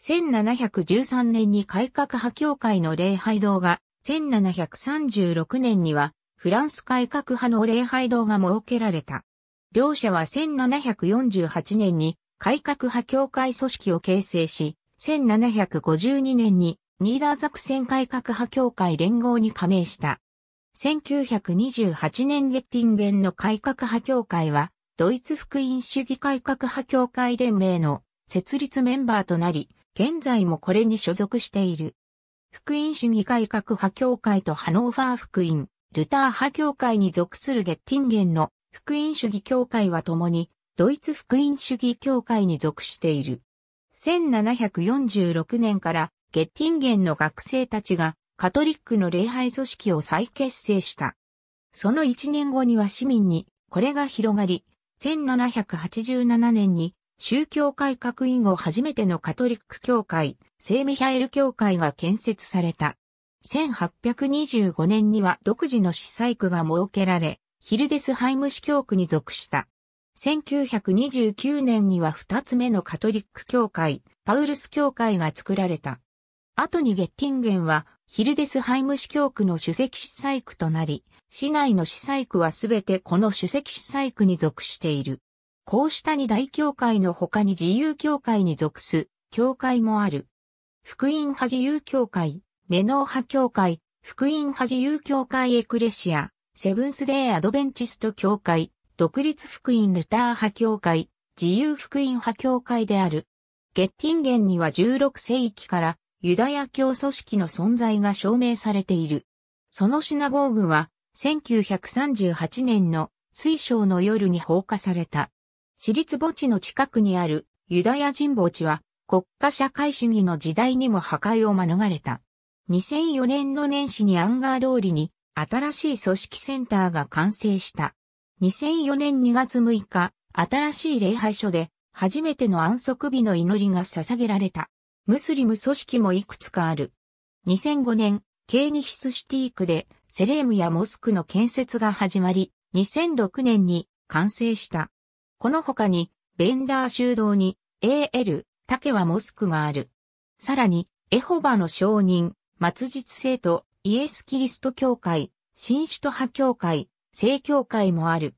1713年に改革派教会の礼拝堂が、1736年にはフランス改革派の礼拝堂が設けられた。両者は1748年に改革派教会組織を形成し、1752年にニーダーザクセン改革派協会連合に加盟した。1928年ゲッティンゲンの改革派協会は、ドイツ福音主義改革派協会連盟の設立メンバーとなり、現在もこれに所属している。福音主義改革派協会とハノーファー福音、ルター派協会に属するゲッティンゲンの福音主義協会は共に、ドイツ福音主義協会に属している。1746年からゲッティンゲンの学生たちがカトリックの礼拝組織を再結成した。その1年後には市民にこれが広がり、1787年に宗教改革以後初めてのカトリック教会、聖ミハエル教会が建設された。1825年には独自の司祭区が設けられ、ヒルデスハイム司教区に属した。1929年には2つ目のカトリック教会、パウルス教会が作られた。後にゲッティンゲンはヒルデスハイム市教区の主席司祭区となり、市内の司祭区はすべてこの主席司祭区に属している。こうした二大教会の他に自由教会に属す教会もある。福音派自由教会、メノー派教会、福音派自由教会エクレシア、セブンスデーアドベンチスト教会、独立福音ルター派教会、自由福音派教会である。ゲッティンゲンには16世紀からユダヤ教組織の存在が証明されている。そのシナゴーグは1938年の水晶の夜に放火された。私立墓地の近くにあるユダヤ人墓地は国家社会主義の時代にも破壊を免れた。2004年の年始にアンガー通りに新しい組織センターが完成した。2004年2月6日、新しい礼拝所で、初めての安息日の祈りが捧げられた。ムスリム組織もいくつかある。2005年、ケーニヒスシティークで、セレームやモスクの建設が始まり、2006年に完成した。この他に、ベンダー修道に、AL、竹はモスクがある。さらに、エホバの証人、末日生徒、イエス・キリスト教会、新首都派教会、正教会もある。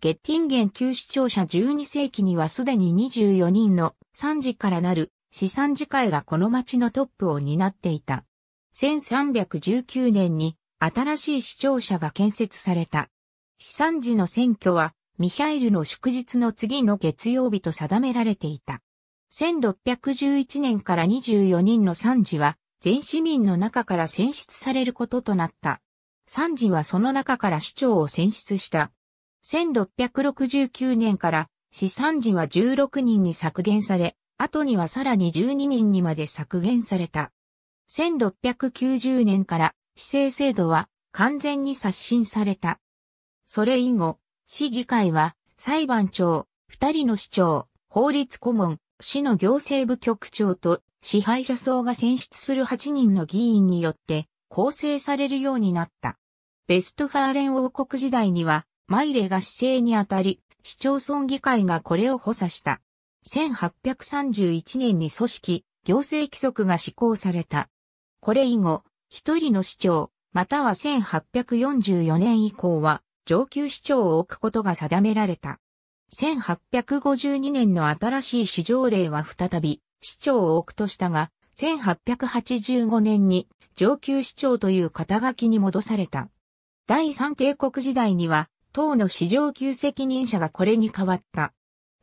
ゲッティンゲン旧市庁舎12世紀にはすでに24人の参事からなる資産次会がこの町のトップを担っていた。1319年に新しい市庁舎が建設された。資産時の選挙はミヒャルの祝日の次の月曜日と定められていた。1611年から24人の参事は全市民の中から選出されることとなった。三次はその中から市長を選出した。1669年から市三次は16人に削減され、後にはさらに12人にまで削減された。1690年から市政制度は完全に刷新された。それ以後、市議会は裁判長、二人の市長、法律顧問、市の行政部局長と支配者層が選出する8人の議員によって構成されるようになった。ベストファーレン王国時代には、マイレが市政にあたり、市町村議会がこれを補佐した。1831年に組織、行政規則が施行された。これ以後、一人の市長、または1844年以降は、上級市長を置くことが定められた。1852年の新しい市条例は再び、市長を置くとしたが、1885年に上級市長という肩書きに戻された。第三帝国時代には、党の市場級責任者がこれに変わった。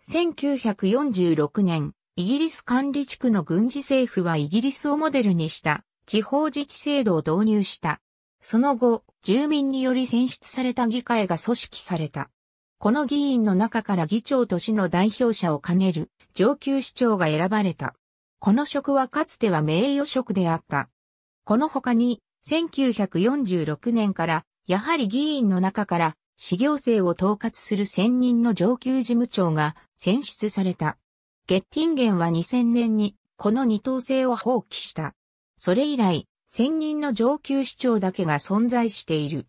1946年、イギリス管理地区の軍事政府はイギリスをモデルにした地方自治制度を導入した。その後、住民により選出された議会が組織された。この議員の中から議長と市の代表者を兼ねる上級市長が選ばれた。この職はかつては名誉職であった。この他に、1946年から、やはり議員の中から、市行政を統括する専任の上級事務長が選出された。ゲッティンゲンは2000年に、この二等制を放棄した。それ以来、専任の上級市長だけが存在している。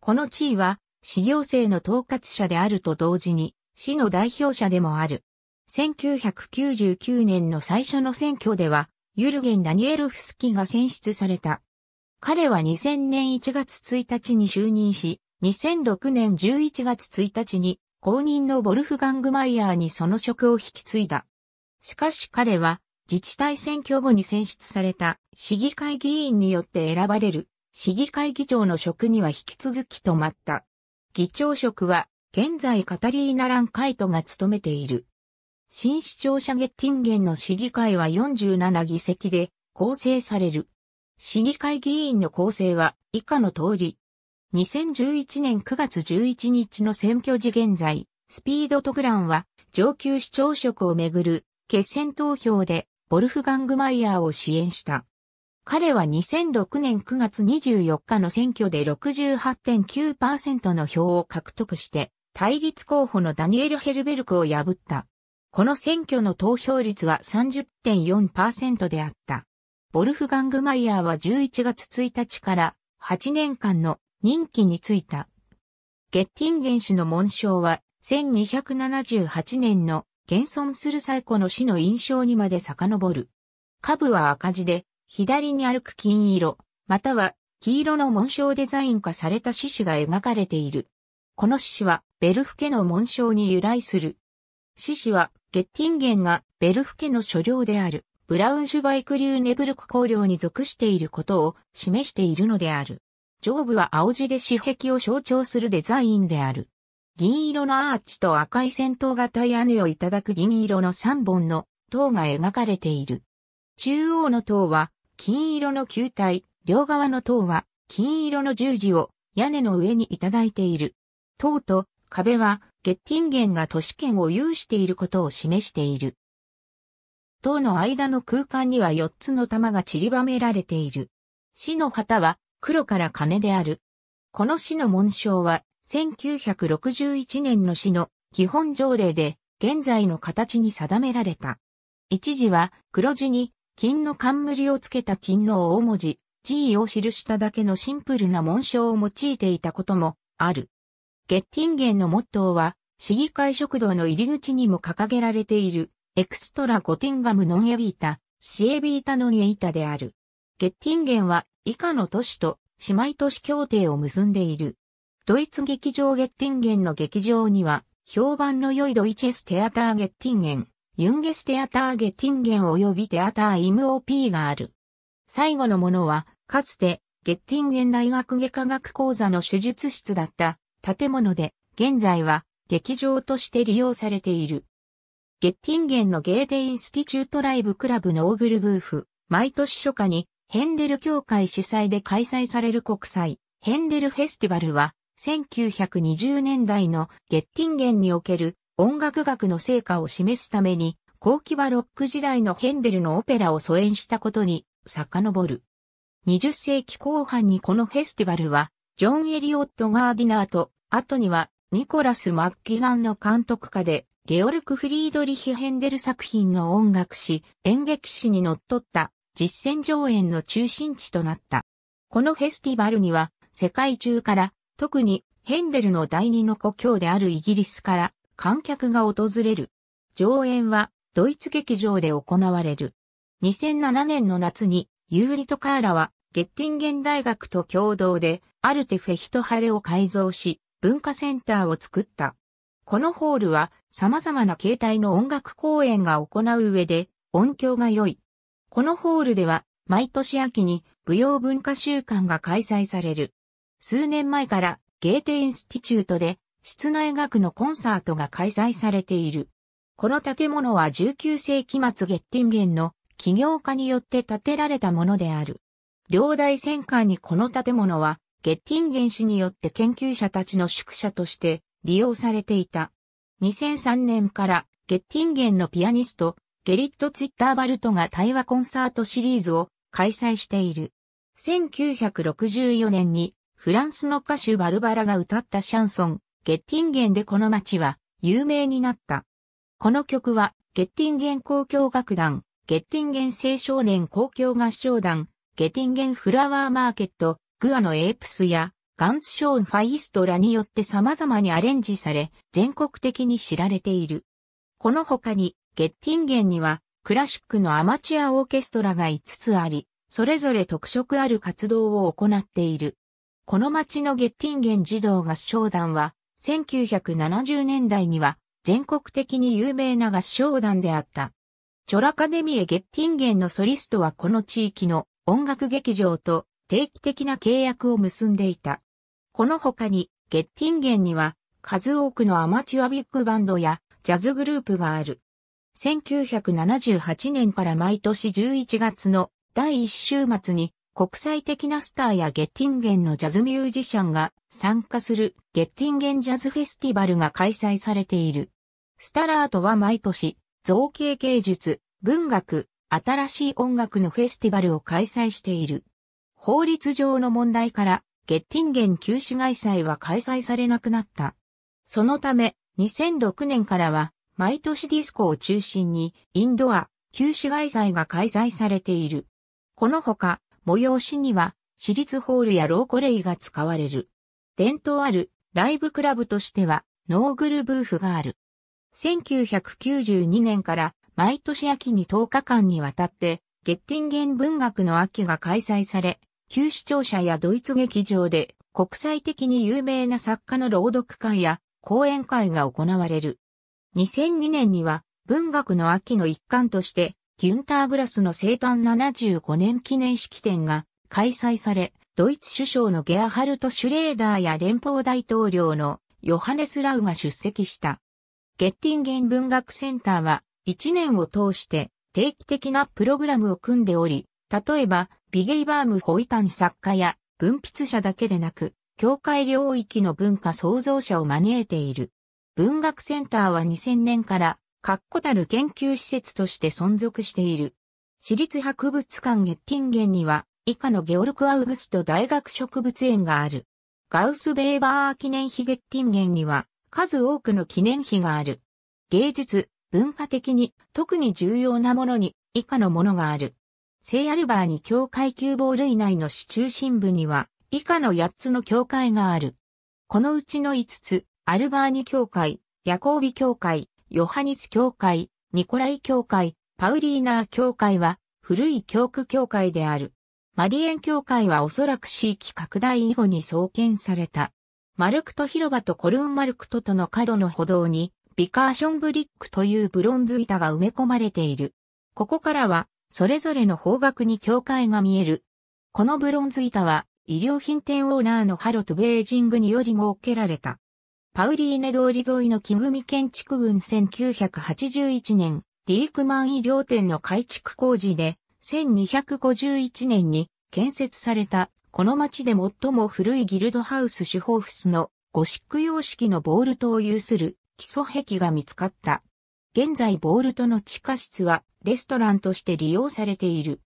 この地位は、市行政の統括者であると同時に、市の代表者でもある。1999年の最初の選挙では、ユルゲン・ダニエルフスキが選出された。彼は2000年1月1日に就任し、2006年11月1日に後任のボルフガングマイヤーにその職を引き継いだ。しかし彼は自治体選挙後に選出された市議会議員によって選ばれる市議会議長の職には引き続き止まった。議長職は現在カタリーナ・ランカイトが務めている。新市庁舎ゲッティンゲンの市議会は47議席で構成される。市議会議員の構成は以下の通り。2011年9月11日の選挙時現在、スピードトグランは上級市長職をめぐる決選投票でボルフガングマイヤーを支援した。彼は2006年9月24日の選挙で68.9%の票を獲得して対立候補のダニエル・ヘルベルクを破った。この選挙の投票率は30.4%であった。ボルフガングマイヤーは11月1日から8年間の任期についた。ゲッティンゲン氏の紋章は1278年の現存する最古の死の印象にまで遡る。下部は赤字で、左に歩く金色、または黄色の紋章デザイン化された獅子が描かれている。この獅子はベルフ家の紋章に由来する。獅子は鉄ッティンゲンがベルフ家の所領であるブラウンシュバイクリューネブルク公領に属していることを示しているのである。上部は青地で四壁を象徴するデザインである。銀色のアーチと赤い戦闘型屋根をいただく銀色の3本の塔が描かれている。中央の塔は金色の球体、両側の塔は金色の十字を屋根の上にいただいている。塔と壁はゲッティンゲンが都市圏を有していることを示している。塔の間の空間には4つの玉が散りばめられている。市の旗は黒から金である。この市の紋章は1961年の市の基本条例で現在の形に定められた。一時は黒字に金の冠をつけた金の大文字、G を記しただけのシンプルな紋章を用いていたこともある。ゲッティンゲンのモットーは、市議会食堂の入り口にも掲げられている、エクストラゴティンガムノンエビータ、シエビータノンエイタである。ゲッティンゲンは以下の都市と姉妹都市協定を結んでいる。ドイツ劇場ゲッティンゲンの劇場には、評判の良いドイチェステアターゲッティンゲン、ユンゲステアターゲッティンゲン及びテアター MOP がある。最後のものは、かつて、ゲッティンゲン大学外科学講座の手術室だった、建物で、現在は劇場として利用されている。ゲッティンゲンのゲーテインスティチュートライブクラブのオーグルブーフ、毎年初夏にヘンデル協会主催で開催される国際ヘンデルフェスティバルは1920年代のゲッティンゲンにおける音楽学の成果を示すために後期バロック時代のヘンデルのオペラを疎遠したことに遡る。20世紀後半にこのフェスティバルはジョン・エリオット・ガーディナーと後には、ニコラス・マッキガンの監督下で、ゲオルク・フリードリヒ・ヘンデル作品の音楽史、演劇史にのっとった実践上演の中心地となった。このフェスティバルには世界中から特にヘンデルの第二の故郷であるイギリスから観客が訪れる。上演はドイツ劇場で行われる。2007年の夏にユーリとカーラはゲッティンゲン大学と共同でアルテフェヒトハレを改造し文化センターを作った。このホールは様々な形態の音楽公演が行う上で音響が良い。このホールでは毎年秋に舞踊文化週間が開催される。数年前からゲーテインスティチュートで室内楽のコンサートが開催されている。この建物は19世紀末ゲッティンゲンの起業家によって建てられたものである。両大戦艦にこの建物はゲッティンゲン氏によって研究者たちの宿舎として利用されていた。2003年からゲッティンゲンのピアニスト、ゲリット・ツィッターバルトが対話コンサートシリーズを開催している。1964年にフランスの歌手バルバラが歌ったシャンソン、ゲッティンゲンでこの街は有名になった。この曲はゲッティンゲン公共楽団、ゲッティンゲン青少年公共合唱団、ゲッティンゲンフラワーマーケット、グアのエープスやガンツ・ショーン・ファイストらによって様々にアレンジされ、全国的に知られている。この他に、ゲッティンゲンには、クラシックのアマチュアオーケストラが5つあり、それぞれ特色ある活動を行っている。この町のゲッティンゲン児童合唱団は、1970年代には全国的に有名な合唱団であった。チョラカデミエ・ゲッティンゲンのソリストはこの地域の音楽劇場と定期的な契約を結んでいた。この他に、ゲッティンゲンには、数多くのアマチュアビッグバンドやジャズグループがある。1978年から毎年11月の第1週末に国際的なスターやゲッティンゲンのジャズミュージシャンが参加するゲッティンゲンジャズフェスティバルが開催されている。スタラートは毎年造形芸術、文学、新しい音楽のフェスティバルを開催している。法律上の問題から、ゲッティンゲン旧市街祭は開催されなくなった。そのため、2006年からは、毎年ディスコを中心に、インドア、旧市街祭が開催されている。このほか、催しには、私立ホールやローコレイが使われる。伝統ある、ライブクラブとしては、ノーグルブーフがある。1992年から、毎年秋に10日間にわたって、ゲッティンゲン文学の秋が開催され、旧市庁舎やドイツ劇場で国際的に有名な作家の朗読会や講演会が行われる。2002年には文学の秋の一環としてギュンター・グラスの生誕75年記念式典が開催され、ドイツ首相のゲアハルト・シュレーダーや連邦大統領のヨハネス・ラウが出席した。ゲッティンゲン文学センターは1年を通して定期的なプログラムを組んでおり、例えばビゲイバーム・ホイタン作家や文筆者だけでなく、教会領域の文化創造者を招いている。文学センターは2000年から、確固たる研究施設として存続している。私立博物館ゲッティンゲンには、以下のゲオルク・アウグスト大学植物園がある。ガウス・ベーバー記念碑ゲッティンゲンには、数多くの記念碑がある。芸術、文化的に、特に重要なものに、以下のものがある。聖アルバーニ教会級ボール以内の市中心部には、以下の8つの教会がある。このうちの5つ、アルバーニ教会、ヤコービ教会、ヨハニス教会、ニコライ教会、パウリーナー教会は、古い教区教会である。マリエン教会はおそらく地域拡大以後に創建された。マルクト広場とコルンマルクトとの角の歩道に、ビカーションブリックというブロンズ板が埋め込まれている。ここからはそれぞれの方角に教会が見える。このブロンズ板は、医療品店オーナーのハロトベージングにより設けられた。パウリーネ通り沿いの木組建築群1981年、ディークマン医療店の改築工事で、1251年に建設された、この町で最も古いギルドハウスシュホーフスのゴシック様式のボールトを有する基礎壁が見つかった。現在ボールトの地下室はレストランとして利用されている。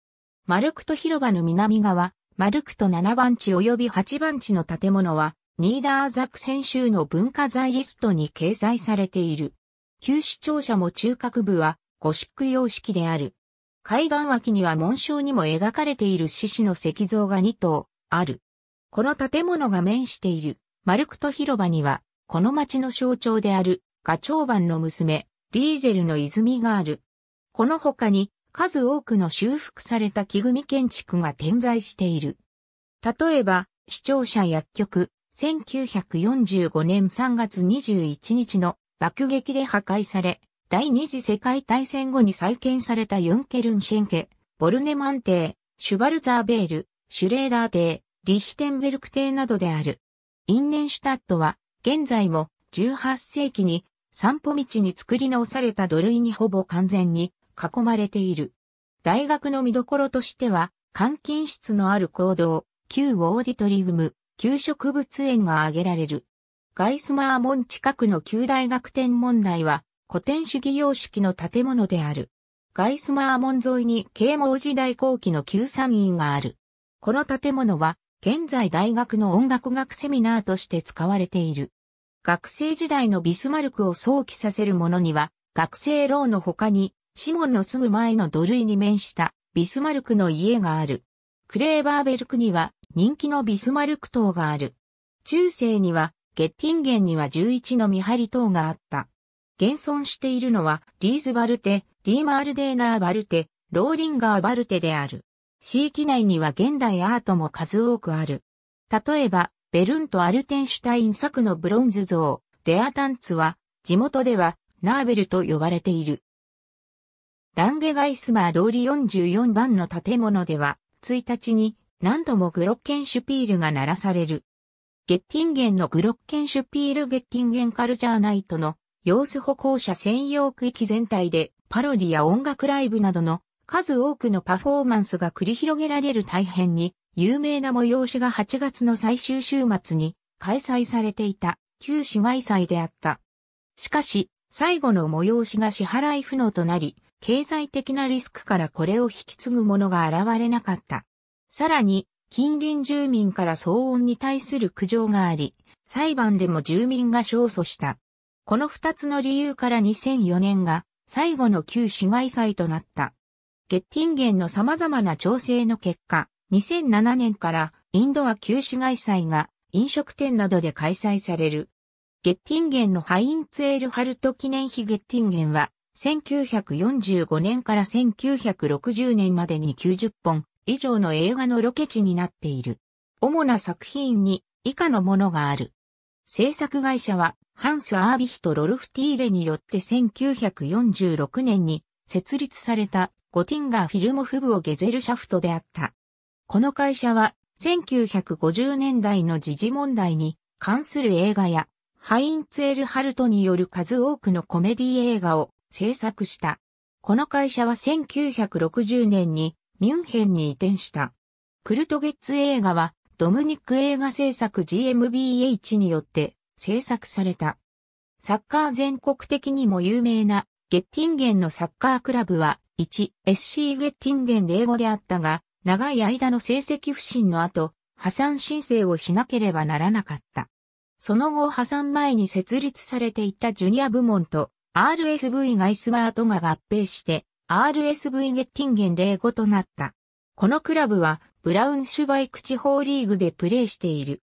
マルクト広場の南側、マルクト7番地及び8番地の建物は、ニーダーザクセン州の文化財リストに掲載されている。旧市庁舎も中核部はゴシック様式である。海岸脇には紋章にも描かれている獅子の石像が2頭ある。この建物が面しているマルクト広場には、この町の象徴であるガチョウバンの娘、リーゼルの泉がある。この他に数多くの修復された木組建築が点在している。例えば、視聴者薬局、1945年3月21日の爆撃で破壊され、第二次世界大戦後に再建されたユンケルンシェンケ、ボルネマン邸、シュバルザーベール、シュレーダー邸、リヒテンベルク邸などである。インネンシュタットは、現在も18世紀に散歩道に作り直された土塁にほぼ完全に囲まれている。大学の見どころとしては、監禁室のある行動、旧オーディトリウム、旧植物園が挙げられる。ガイスマー門近くの旧大学天文台は、古典主義様式の建物である。ガイスマー門沿いに啓蒙時代後期の旧参院がある。この建物は、現在大学の音楽学セミナーとして使われている。学生時代のビスマルクを想起させるものには、学生牢の他に、シモンのすぐ前の土塁に面したビスマルクの家がある。クレーバーベルクには人気のビスマルク塔がある。中世にはゲッティンゲンには11の見張り塔があった。現存しているのはリーズバルテ、ディーマールデーナーバルテ、ローリンガーバルテである。地域内には現代アートも数多くある。例えば、ベルント・アルテンシュタイン作のブロンズ像、デアタンツは、地元では、ナーベルと呼ばれている。ランゲガイスマー通り44番の建物では、1日に何度もグロッケンシュピールが鳴らされる。ゲッティンゲンのグロッケンシュピールゲッティンゲンカルチャーナイトの様子歩行者専用区域全体でパロディや音楽ライブなどの数多くのパフォーマンスが繰り広げられる大変に有名な催しが8月の最終週末に開催されていた旧市街祭であった。しかし、最後の催しが支払い不能となり、経済的なリスクからこれを引き継ぐ者が現れなかった。さらに、近隣住民から騒音に対する苦情があり、裁判でも住民が勝訴した。この二つの理由から2004年が最後の旧市街祭となった。ゲッティンゲンの様々な調整の結果、2007年からインドア旧市街祭が飲食店などで開催される。ゲッティンゲンのハインツエールハルト記念碑ゲッティンゲンは1945年から1960年までに90本以上の映画のロケ地になっている。主な作品に以下のものがある。制作会社はハンス・アービヒとロルフ・ティーレによって1946年に設立されたゴティンガーフィルモフ部をゲゼルシャフトであった。この会社は1950年代の時事問題に関する映画やハインツエル・ハルトによる数多くのコメディ映画を制作した。この会社は1960年にミュンヘンに移転した。クルトゲッツ映画はドムニック映画制作 GMBH によって制作された。サッカー全国的にも有名なゲッティンゲンのサッカークラブは 1SC ゲッティンゲンで英語であったが、長い間の成績不振の後、破産申請をしなければならなかった。その後破産前に設立されていたジュニア部門と RSV ガイスマートが合併して RSV ゲッティンゲン05となった。このクラブはブラウンシュバイク地方リーグでプレーしている。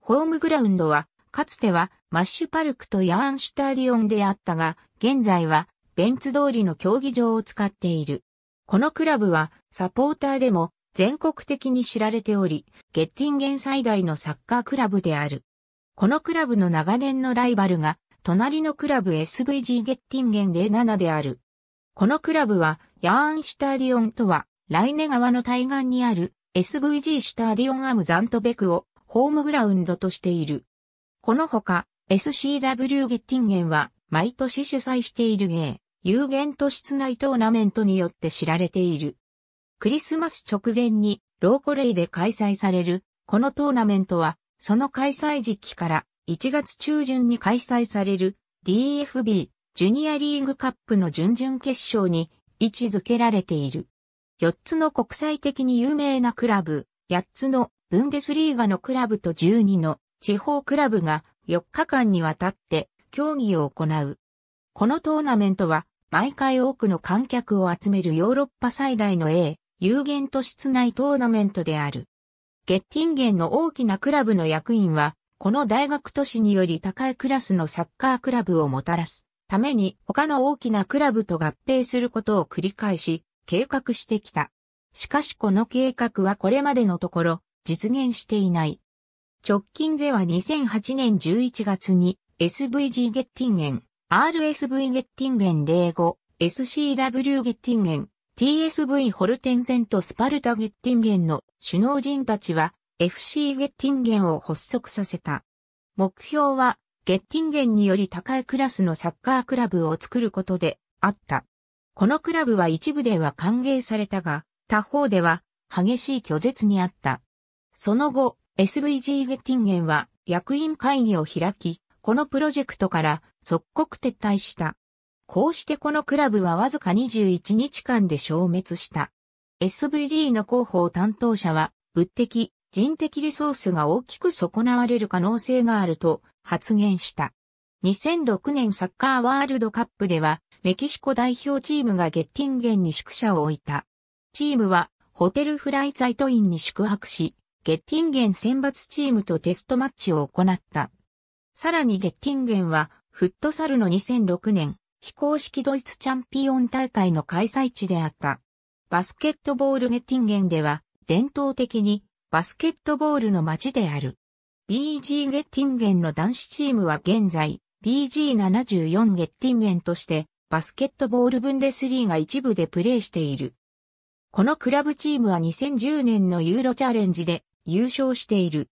ホームグラウンドはかつてはマッシュパルクとヤーンシュタディオンであったが、現在はベンツ通りの競技場を使っている。このクラブはサポーターでも全国的に知られており、ゲッティンゲン最大のサッカークラブである。このクラブの長年のライバルが、隣のクラブ SVG ゲッティンゲン07である。このクラブは、ヤーンシュターディオンとは、ライネ川の対岸にある SVG シュターディオンアムザントベクをホームグラウンドとしている。このほか、SCW ゲッティンゲンは、毎年主催しているゲー、有限都市内トーナメントによって知られている。クリスマス直前にローコレイで開催される、このトーナメントは、その開催時期から1月中旬に開催される DFB ジュニアリーグカップの準々決勝に位置づけられている。4つの国際的に有名なクラブ、8つのブンデスリーガのクラブと12の地方クラブが4日間にわたって競技を行う。このトーナメントは毎回多くの観客を集めるヨーロッパ最大の A 有限と室内トーナメントである。ゲッティンゲンの大きなクラブの役員は、この大学都市により高いクラスのサッカークラブをもたらすために他の大きなクラブと合併することを繰り返し計画してきた。しかしこの計画はこれまでのところ実現していない。直近では2008年11月に SVG ゲッティンゲン、RSV ゲッティンゲン05、SCW ゲッティンゲン、TSV ホルテンゼンとスパルタゲッティンゲンの首脳陣たちは FC ゲッティンゲンを発足させた。目標はゲッティンゲンにより高いクラスのサッカークラブを作ることであった。このクラブは一部では歓迎されたが、他方では激しい拒絶にあった。その後、SVG ゲッティンゲンは役員会議を開き、このプロジェクトから即刻撤退した。こうしてこのクラブはわずか21日間で消滅した。SVG の広報担当者は、物的、人的リソースが大きく損なわれる可能性があると発言した。2006年サッカーワールドカップでは、メキシコ代表チームがゲッティンゲンに宿舎を置いた。チームは、ホテルフライザイトインに宿泊し、ゲッティンゲン選抜チームとテストマッチを行った。さらにゲッティンゲンは、フットサルの2006年、非公式ドイツチャンピオン大会の開催地であった。バスケットボールゲティンゲンでは、伝統的にバスケットボールの街である。BG ゲッティンゲンの男子チームは現在、BG74 ゲッティンゲンとして、バスケットボールブンデスリーが一部でプレーしている。このクラブチームは2010年のユーロチャレンジで優勝している。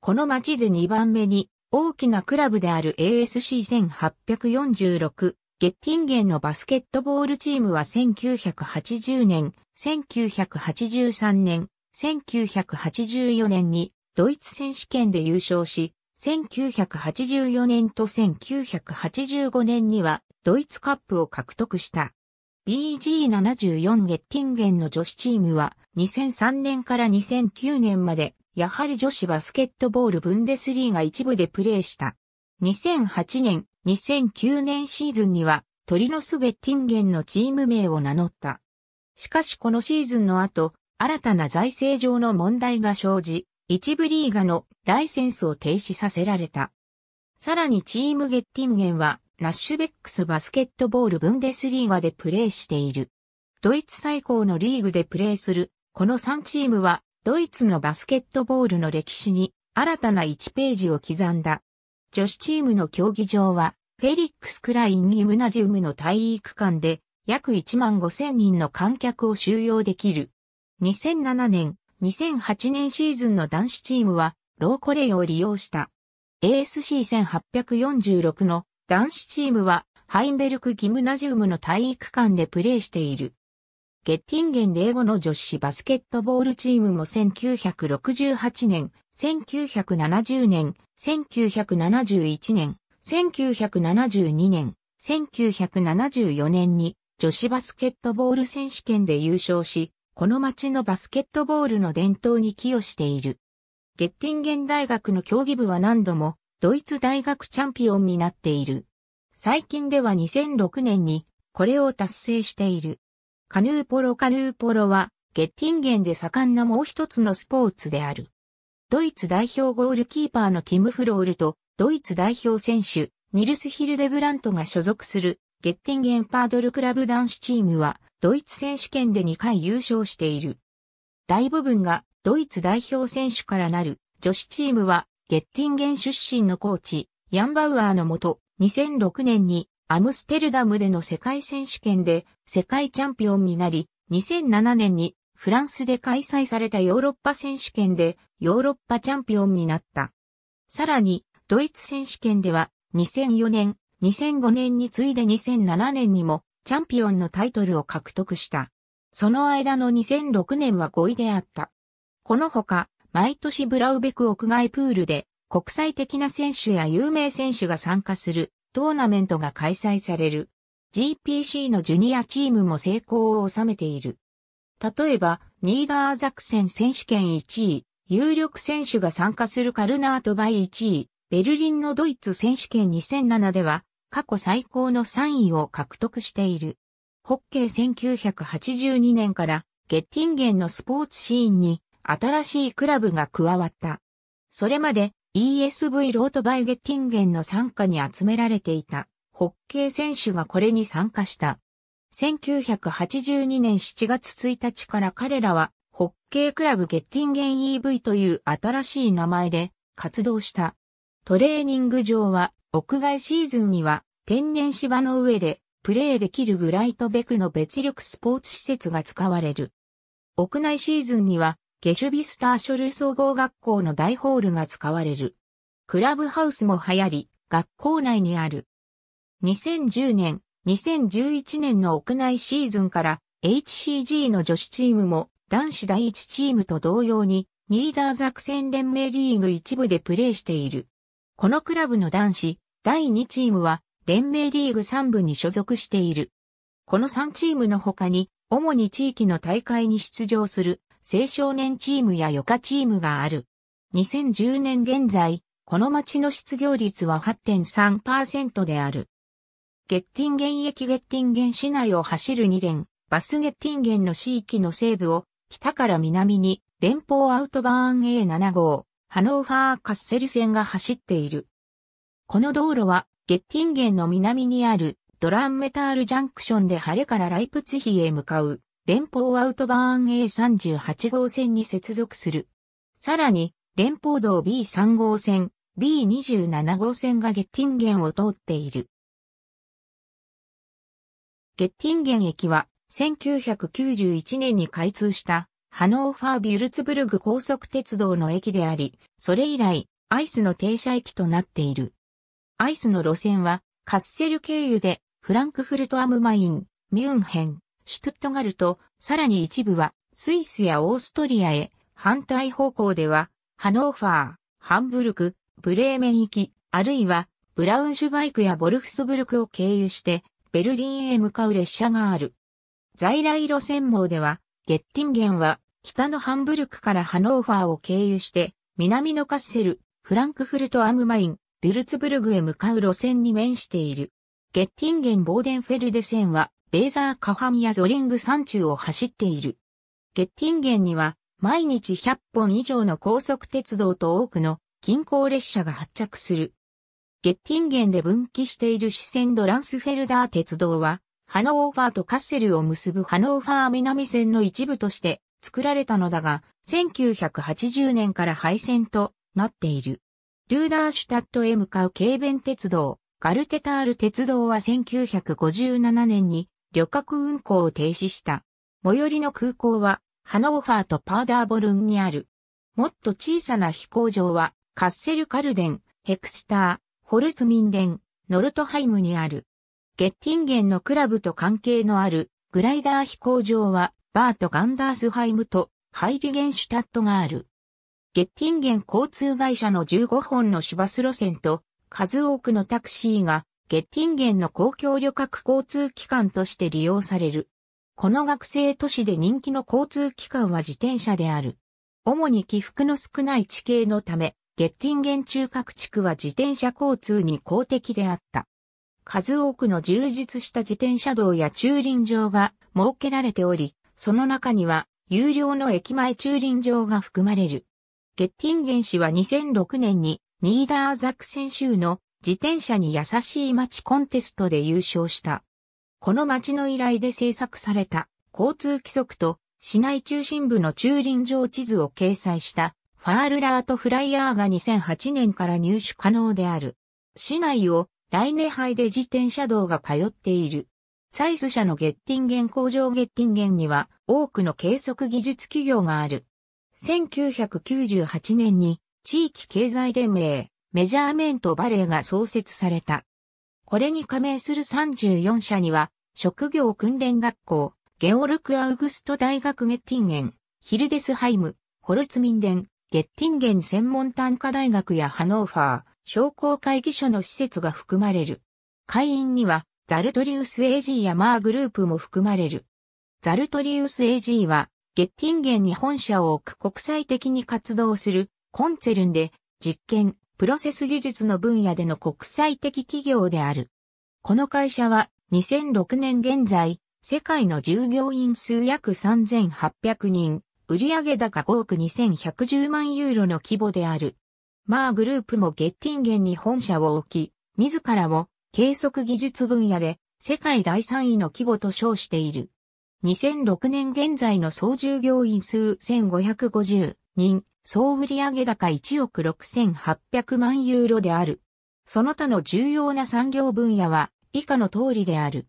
この街で2番目に大きなクラブである ASC1846 ゲッティンゲンのバスケットボールチームは1980年、1983年、1984年にドイツ選手権で優勝し、1984年と1985年にはドイツカップを獲得した。BG74 ゲッティンゲンの女子チームは2003年から2009年までやはり女子バスケットボールブンデスリーが一部でプレーした。2008年2009年シーズンには鳥の巣ゲッティンゲンのチーム名を名乗った。しかしこのシーズンの後、新たな財政上の問題が生じ、一部リーガのライセンスを停止させられた。さらにチームゲッティンゲンは、ナッシュベックスバスケットボールブンデスリーガでプレーしている。ドイツ最高のリーグでプレーする、この3チームは、ドイツのバスケットボールの歴史に新たな1ページを刻んだ。女子チームの競技場は、フェリックス・クライン・ギムナジウムの体育館で、約1万5千人の観客を収容できる。2007年、2008年シーズンの男子チームは、ローコレイを利用した。ASC1846 の男子チームは、ハインベルク・ギムナジウムの体育館でプレーしている。ゲッティンゲン05の女子バスケットボールチームも1968年1970年、1971年、1972年、1974年に女子バスケットボール選手権で優勝し、この町のバスケットボールの伝統に寄与している。ゲッティンゲン大学の競技部は何度もドイツ大学チャンピオンになっている。最近では2006年にこれを達成している。カヌーポロカヌーポロはゲッティンゲンで盛んなもう一つのスポーツである。ドイツ代表ゴールキーパーのティム・フロールと、ドイツ代表選手、ニルス・ヒルデブラントが所属する、ゲッティンゲン・パードルクラブ男子チームは、ドイツ選手権で2回優勝している。大部分が、ドイツ代表選手からなる、女子チームは、ゲッティンゲン出身のコーチ、ヤン・バウアーのもと、2006年に、アムステルダムでの世界選手権で世界チャンピオンになり、2007年にフランスで開催されたヨーロッパ選手権でヨーロッパチャンピオンになった。さらに、ドイツ選手権では2004年、2005年に次いで2007年にもチャンピオンのタイトルを獲得した。その間の2006年は5位であった。このほか、毎年ブラウベク屋外プールで国際的な選手や有名選手が参加するトーナメントが開催される。GPC のジュニアチームも成功を収めている。例えば、ニーガーザクセン選手権1位、有力選手が参加するカルナートバイ1位、ベルリンのドイツ選手権2007では、過去最高の3位を獲得している。ホッケー1982年からゲッティンゲンのスポーツシーンに新しいクラブが加わった。それまで ESV ロートバイゲッティンゲンの参加に集められていたホッケー選手がこれに参加した。1982年7月1日から彼らは系クラブゲッティンゲン EV という新しい名前で活動した。トレーニング場は屋外シーズンには天然芝の上でプレーできるグライトベクの別力スポーツ施設が使われる。屋内シーズンにはゲシュビスター書類総合学校の大ホールが使われる。クラブハウスも流行り、学校内にある。2010年、2011年の屋内シーズンから HCG の女子チームも男子第一チームと同様に、ニーダーザクセン連盟リーグ一部でプレーしている。このクラブの男子、第2チームは、連盟リーグ3部に所属している。この3チームの他に、主に地域の大会に出場する青少年チームや余暇チームがある。2010年現在、この町の失業率は8.3%である。ゲッティンゲン駅ゲッティンゲン市内を走る2連、バスゲッティンゲンの市域の西部を北から南に連邦アウトバーン A7 号、ハノーファーカッセル線が走っている。この道路は、ゲッティンゲンの南にあるドランメタールジャンクションで晴れからライプツヒへ向かう連邦アウトバーン A38 号線に接続する。さらに、連邦道 B3 号線、B27 号線がゲッティンゲンを通っている。ゲッティンゲン駅は1991年に開通したハノーファー・ビュルツブルグ高速鉄道の駅であり、それ以来、アイスの停車駅となっている。アイスの路線は、カッセル経由で、フランクフルト・アム・マイン、ミュンヘン、シュトゥットガルト、さらに一部は、スイスやオーストリアへ、反対方向では、ハノーファー、ハンブルク、ブレーメン行き、あるいは、ブラウンシュバイクやボルフスブルクを経由して、ベルリンへ向かう列車がある。在来路線網では、ゲッティンゲンは、北のハンブルクからハノーファーを経由して、南のカッセル、フランクフルトアムマイン、ビルツブルグへ向かう路線に面している。ゲッティンゲン・ボーデンフェルデ線は、ベーザー・カハンやゾリング山中を走っている。ゲッティンゲンには、毎日100本以上の高速鉄道と多くの近郊列車が発着する。ゲッティンゲンで分岐している支線ドランスフェルダー鉄道は、ハノーファーとカッセルを結ぶハノーファー南線の一部として作られたのだが、1980年から廃線となっている。ルーダーシュタットへ向かう軽便鉄道、ガルテタール鉄道は1957年に旅客運行を停止した。最寄りの空港は、ハノーファーとパーダーボルンにある。もっと小さな飛行場は、カッセルカルデン、ヘクスター、ホルツミンデン、ノルトハイムにある。ゲッティンゲンのクラブと関係のあるグライダー飛行場はバート・ガンダースハイムとハイリゲンシュタットがある。ゲッティンゲン交通会社の15本の市バス路線と数多くのタクシーがゲッティンゲンの公共旅客交通機関として利用される。この学生都市で人気の交通機関は自転車である。主に起伏の少ない地形のため、ゲッティンゲン中核地区は自転車交通に公的であった。数多くの充実した自転車道や駐輪場が設けられており、その中には有料の駅前駐輪場が含まれる。ゲッティンゲン氏は2006年にニーダーザクセン州の自転車に優しい街コンテストで優勝した。この街の依頼で制作された交通規則と市内中心部の駐輪場地図を掲載したファールラートフライヤーが2008年から入手可能である。市内をライネ杯で自転車道が通っている。サイス社のゲッティンゲン工場ゲッティンゲンには多くの計測技術企業がある。1998年に地域経済連盟メジャーメントバレーが創設された。これに加盟する34社には職業訓練学校、ゲオルク・アウグスト大学ゲッティンゲン、ヒルデスハイム、ホルツミンデン、ゲッティンゲン専門単科大学やハノーファー、商工会議所の施設が含まれる。会員には、ザルトリウス AG やマーグループも含まれる。ザルトリウス AG は、ゲッティンゲンに本社を置く国際的に活動するコンツェルンで、実験、プロセス技術の分野での国際的企業である。この会社は、2006年現在、世界の従業員数約3800人、売上高5億2110万ユーロの規模である。マーグループもゲッティンゲンに本社を置き、自らを計測技術分野で世界第3位の規模と称している。2006年現在の総従業員数1550人、総売上高1億6800万ユーロである。その他の重要な産業分野は以下の通りである。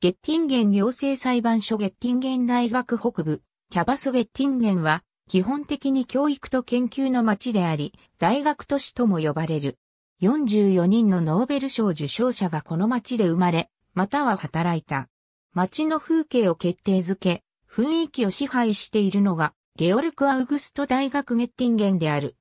ゲッティンゲン行政裁判所ゲッティンゲン大学北部、キャバスゲッティンゲンは基本的に教育と研究の街であり、大学都市とも呼ばれる。44人のノーベル賞受賞者がこの街で生まれ、または働いた。街の風景を決定づけ、雰囲気を支配しているのが、ゲオルク・アウグスト大学ゲッティンゲンである。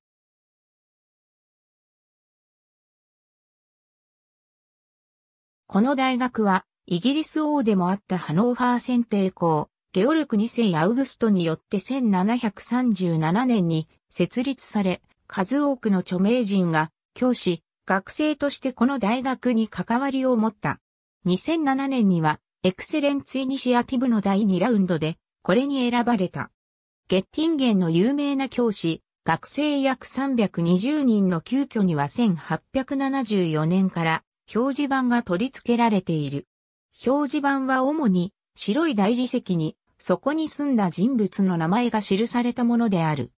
この大学は、イギリス王でもあったハノーファー選定校、ゲオルク2世アウグストによって1737年に設立され、数多くの著名人が教師、学生としてこの大学に関わりを持った。2007年にはエクセレンツイニシアティブの第2ラウンドでこれに選ばれた。ゲッティンゲンの有名な教師、学生約320人の急遽には1874年から表示板が取り付けられている。表示板は主に白い大理石にそこに住んだ人物の名前が記されたものである。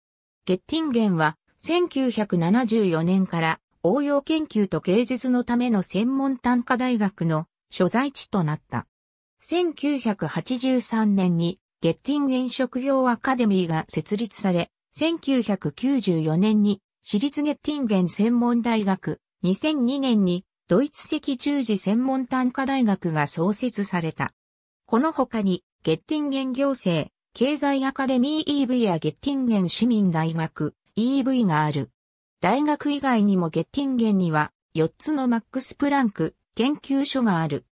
ゲッティンゲンは、1974年から応用研究と芸術のための専門単科大学の所在地となった。1983年にゲッティンゲン職業アカデミーが設立され、1994年に私立ゲッティンゲン専門大学、2002年にドイツ赤十字専門単科大学が創設された。この他にゲッティンゲン行政、経済アカデミー EV やゲッティンゲン市民大学 EV がある。大学以外にもゲッティンゲンには4つのマックスプランク研究所がある。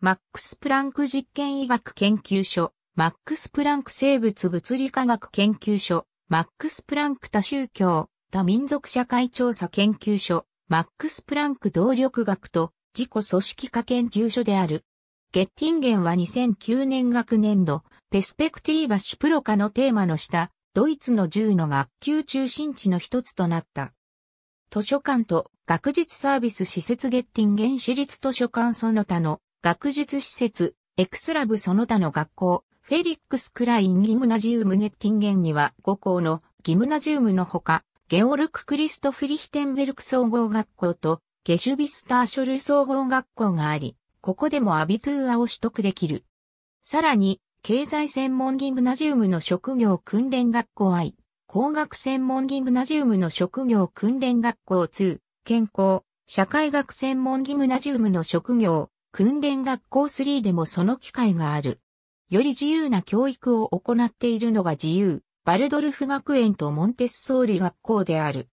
マックスプランク実験医学研究所、マックスプランク生物物理科学研究所、マックスプランク多宗教、多民族社会調査研究所、マックスプランク動力学と自己組織化研究所である。ゲッティンゲンは2009年学年度、ペスペクティーバシュプロカのテーマの下、ドイツの銃の学級中心地の一つとなった。図書館と学術サービス施設ゲッティンゲン私立図書館その他の学術施設、エクスラブその他の学校、フェリックス・クライン・ギムナジウム・ゲッティンゲンには5校のギムナジウムのほか、ゲオルク・クリスト・フリヒテンベルク総合学校とゲシュビスター・ショル総合学校があり、ここでもアビトゥーアを取得できる。さらに、経済専門ギムナジウムの職業訓練学校 I、工学専門ギムナジウムの職業訓練学校2、健康、社会学専門ギムナジウムの職業、訓練学校3でもその機会がある。より自由な教育を行っているのが自由、バルドルフ学園とモンテッソーリ学校である。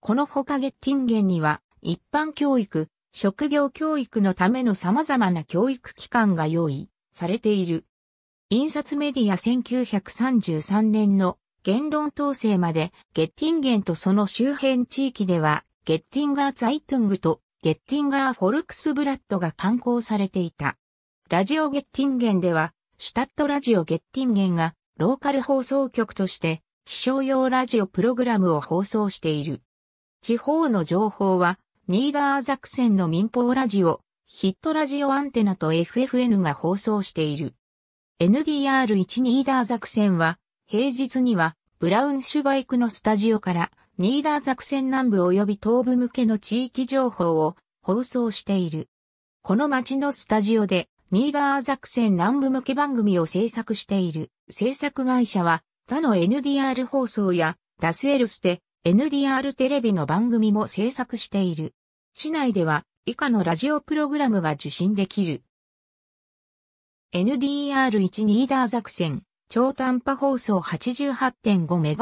この他かゲッティンゲンには、一般教育、職業教育のための様々な教育機関が用意されている。印刷メディア1933年の言論統制まで、ゲッティンゲンとその周辺地域では、ゲッティンガーツアイトングとゲッティンガーフォルクスブラッドが刊行されていた。ラジオゲッティンゲンでは、シュタットラジオゲッティンゲンがローカル放送局として、気象用ラジオプログラムを放送している。地方の情報はニーダーザクセンの民放ラジオ、ヒットラジオアンテナと FFN が放送している。NDR1 ニーダーザクセンは、平日には、ブラウンシュバイクのスタジオから、ニーダーザクセン南部及び東部向けの地域情報を放送している。この町のスタジオで、ニーダーザクセン南部向け番組を制作している制作会社は、他の NDR 放送や、ダスエルステ、NDR テレビの番組も制作している。市内では以下のラジオプログラムが受信できる。NDR1 ニーダー作戦、超短波放送 88.5MHz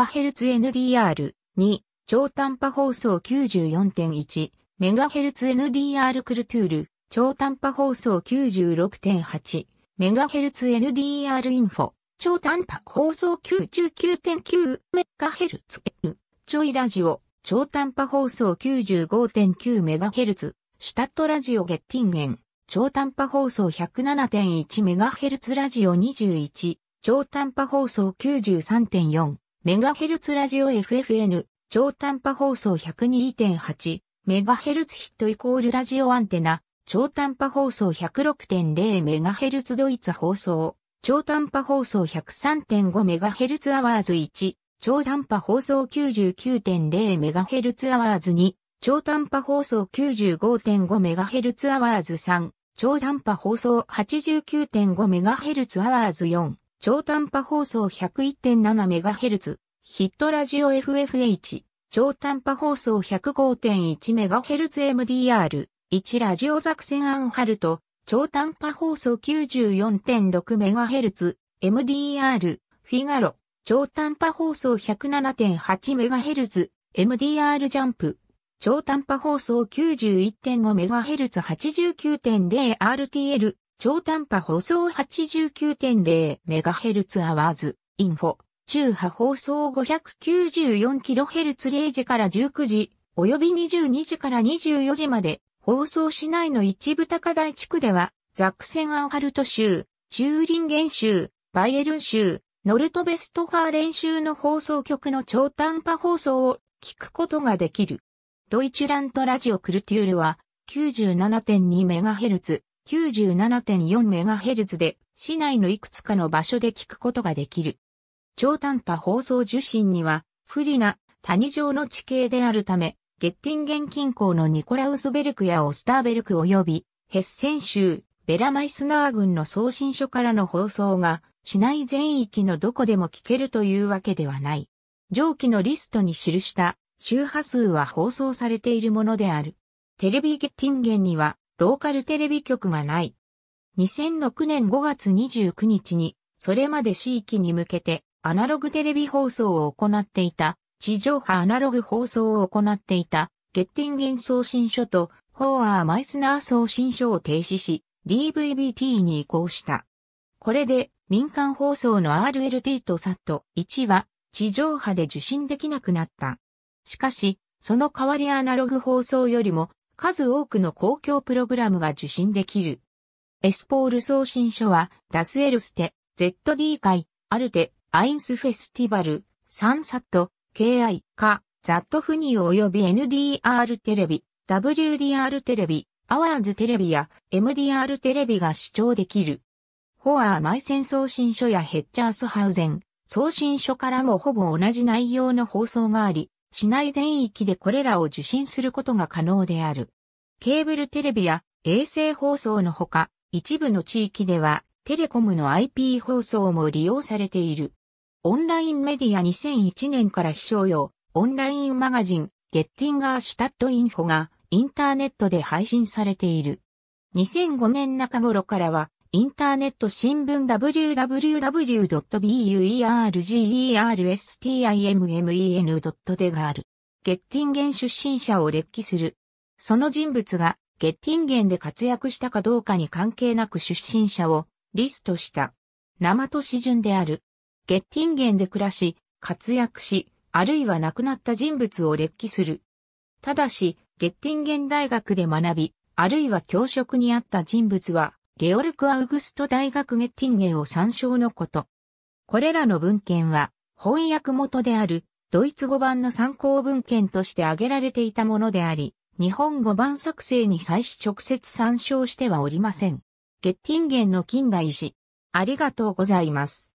NDR2、超短波放送 94.1MHz NDR クルトゥール、超短波放送 96.8MHz NDR インフォ、超短波放送 99.9MHz L、ちょいラジオ。超短波放送 95.9MHz、シタットラジオゲッティンゲン、超短波放送 107.1MHz ラジオ21、超短波放送 93.4MHz ラジオ FFN、超短波放送 102.8MHz ヒットイコールラジオアンテナ、超短波放送 106.0MHz ドイツ放送、超短波放送 103.5MHz アワーズ1、超短波放送 99.0MHz アワーズ2、超短波放送 95.5MHz アワーズ3、超短波放送 89.5MHz アワーズ4、超短波放送 101.7MHz、ヒットラジオ FFH、超短波放送 105.1MHzMDR、1ラジオザクセンアンハルト、超短波放送 94.6MHz、MDR、フィガロ。超短波放送 107.8MHz、MDR ジャンプ。超短波放送 91.5MHz89.0RTL、超短波放送 89.0MHz アワーズ、インフォ。中波放送 594kHz0 時から19時、及び22時から24時まで、放送市内の一部高台地区では、ザクセンアンハルト州、チューリンゲン州、バイエルン州、ノルトベストファー練習の放送局の超短波放送を聞くことができる。ドイチュラントラジオクルテュールは 97.2MHz、97.4MHz で市内のいくつかの場所で聞くことができる。超短波放送受信には不利な谷状の地形であるため、ゲッティンゲン近郊のニコラウスベルクやオスターベルク及びヘッセン州ベラマイスナー郡の送信所からの放送が市内全域のどこでも聞けるというわけではない。上記のリストに記した周波数は放送されているものである。テレビゲッティンゲンにはローカルテレビ局がない。2006年5月29日に、それまで地域に向けてアナログテレビ放送を行っていた、地上波アナログ放送を行っていた、ゲッティンゲン送信所と、フーアーマイスナー送信所を停止し、DVBT に移行した。これで、民間放送の RLT と SAT1 は地上波で受信できなくなった。しかし、その代わりアナログ放送よりも数多くの公共プログラムが受信できる。エスポール送信所はダスエルステ、ZD 会、アルテ、アインスフェスティバル、サンサット、KI、カ、ザットフニー及び NDR テレビ、WDR テレビ、アワーズテレビや MDR テレビが視聴できる。ホアー・マイセン送信書やヘッチャースハウゼン送信書からもほぼ同じ内容の放送があり、市内全域でこれらを受信することが可能である。ケーブルテレビや衛星放送のほか、一部の地域ではテレコムの IP 放送も利用されている。オンラインメディア2001年から非商用、オンラインマガジン、ゲッティンガーシュタットインフォがインターネットで配信されている。2005年中頃からはインターネット新聞 www.buergerstimen.de がある。ゲッティンゲン出身者を列記する。その人物がゲッティンゲンで活躍したかどうかに関係なく出身者をリストした。生市順である。ゲッティンゲンで暮らし、活躍し、あるいは亡くなった人物を列記する。ただし、ゲッティンゲン大学で学び、あるいは教職にあった人物は、ゲオルク・アウグスト大学ゲッティンゲを参照のこと。これらの文献は、翻訳元である、ドイツ語版の参考文献として挙げられていたものであり、日本語版作成に際し直接参照してはおりません。ゲッティンゲンの近代史。ありがとうございます。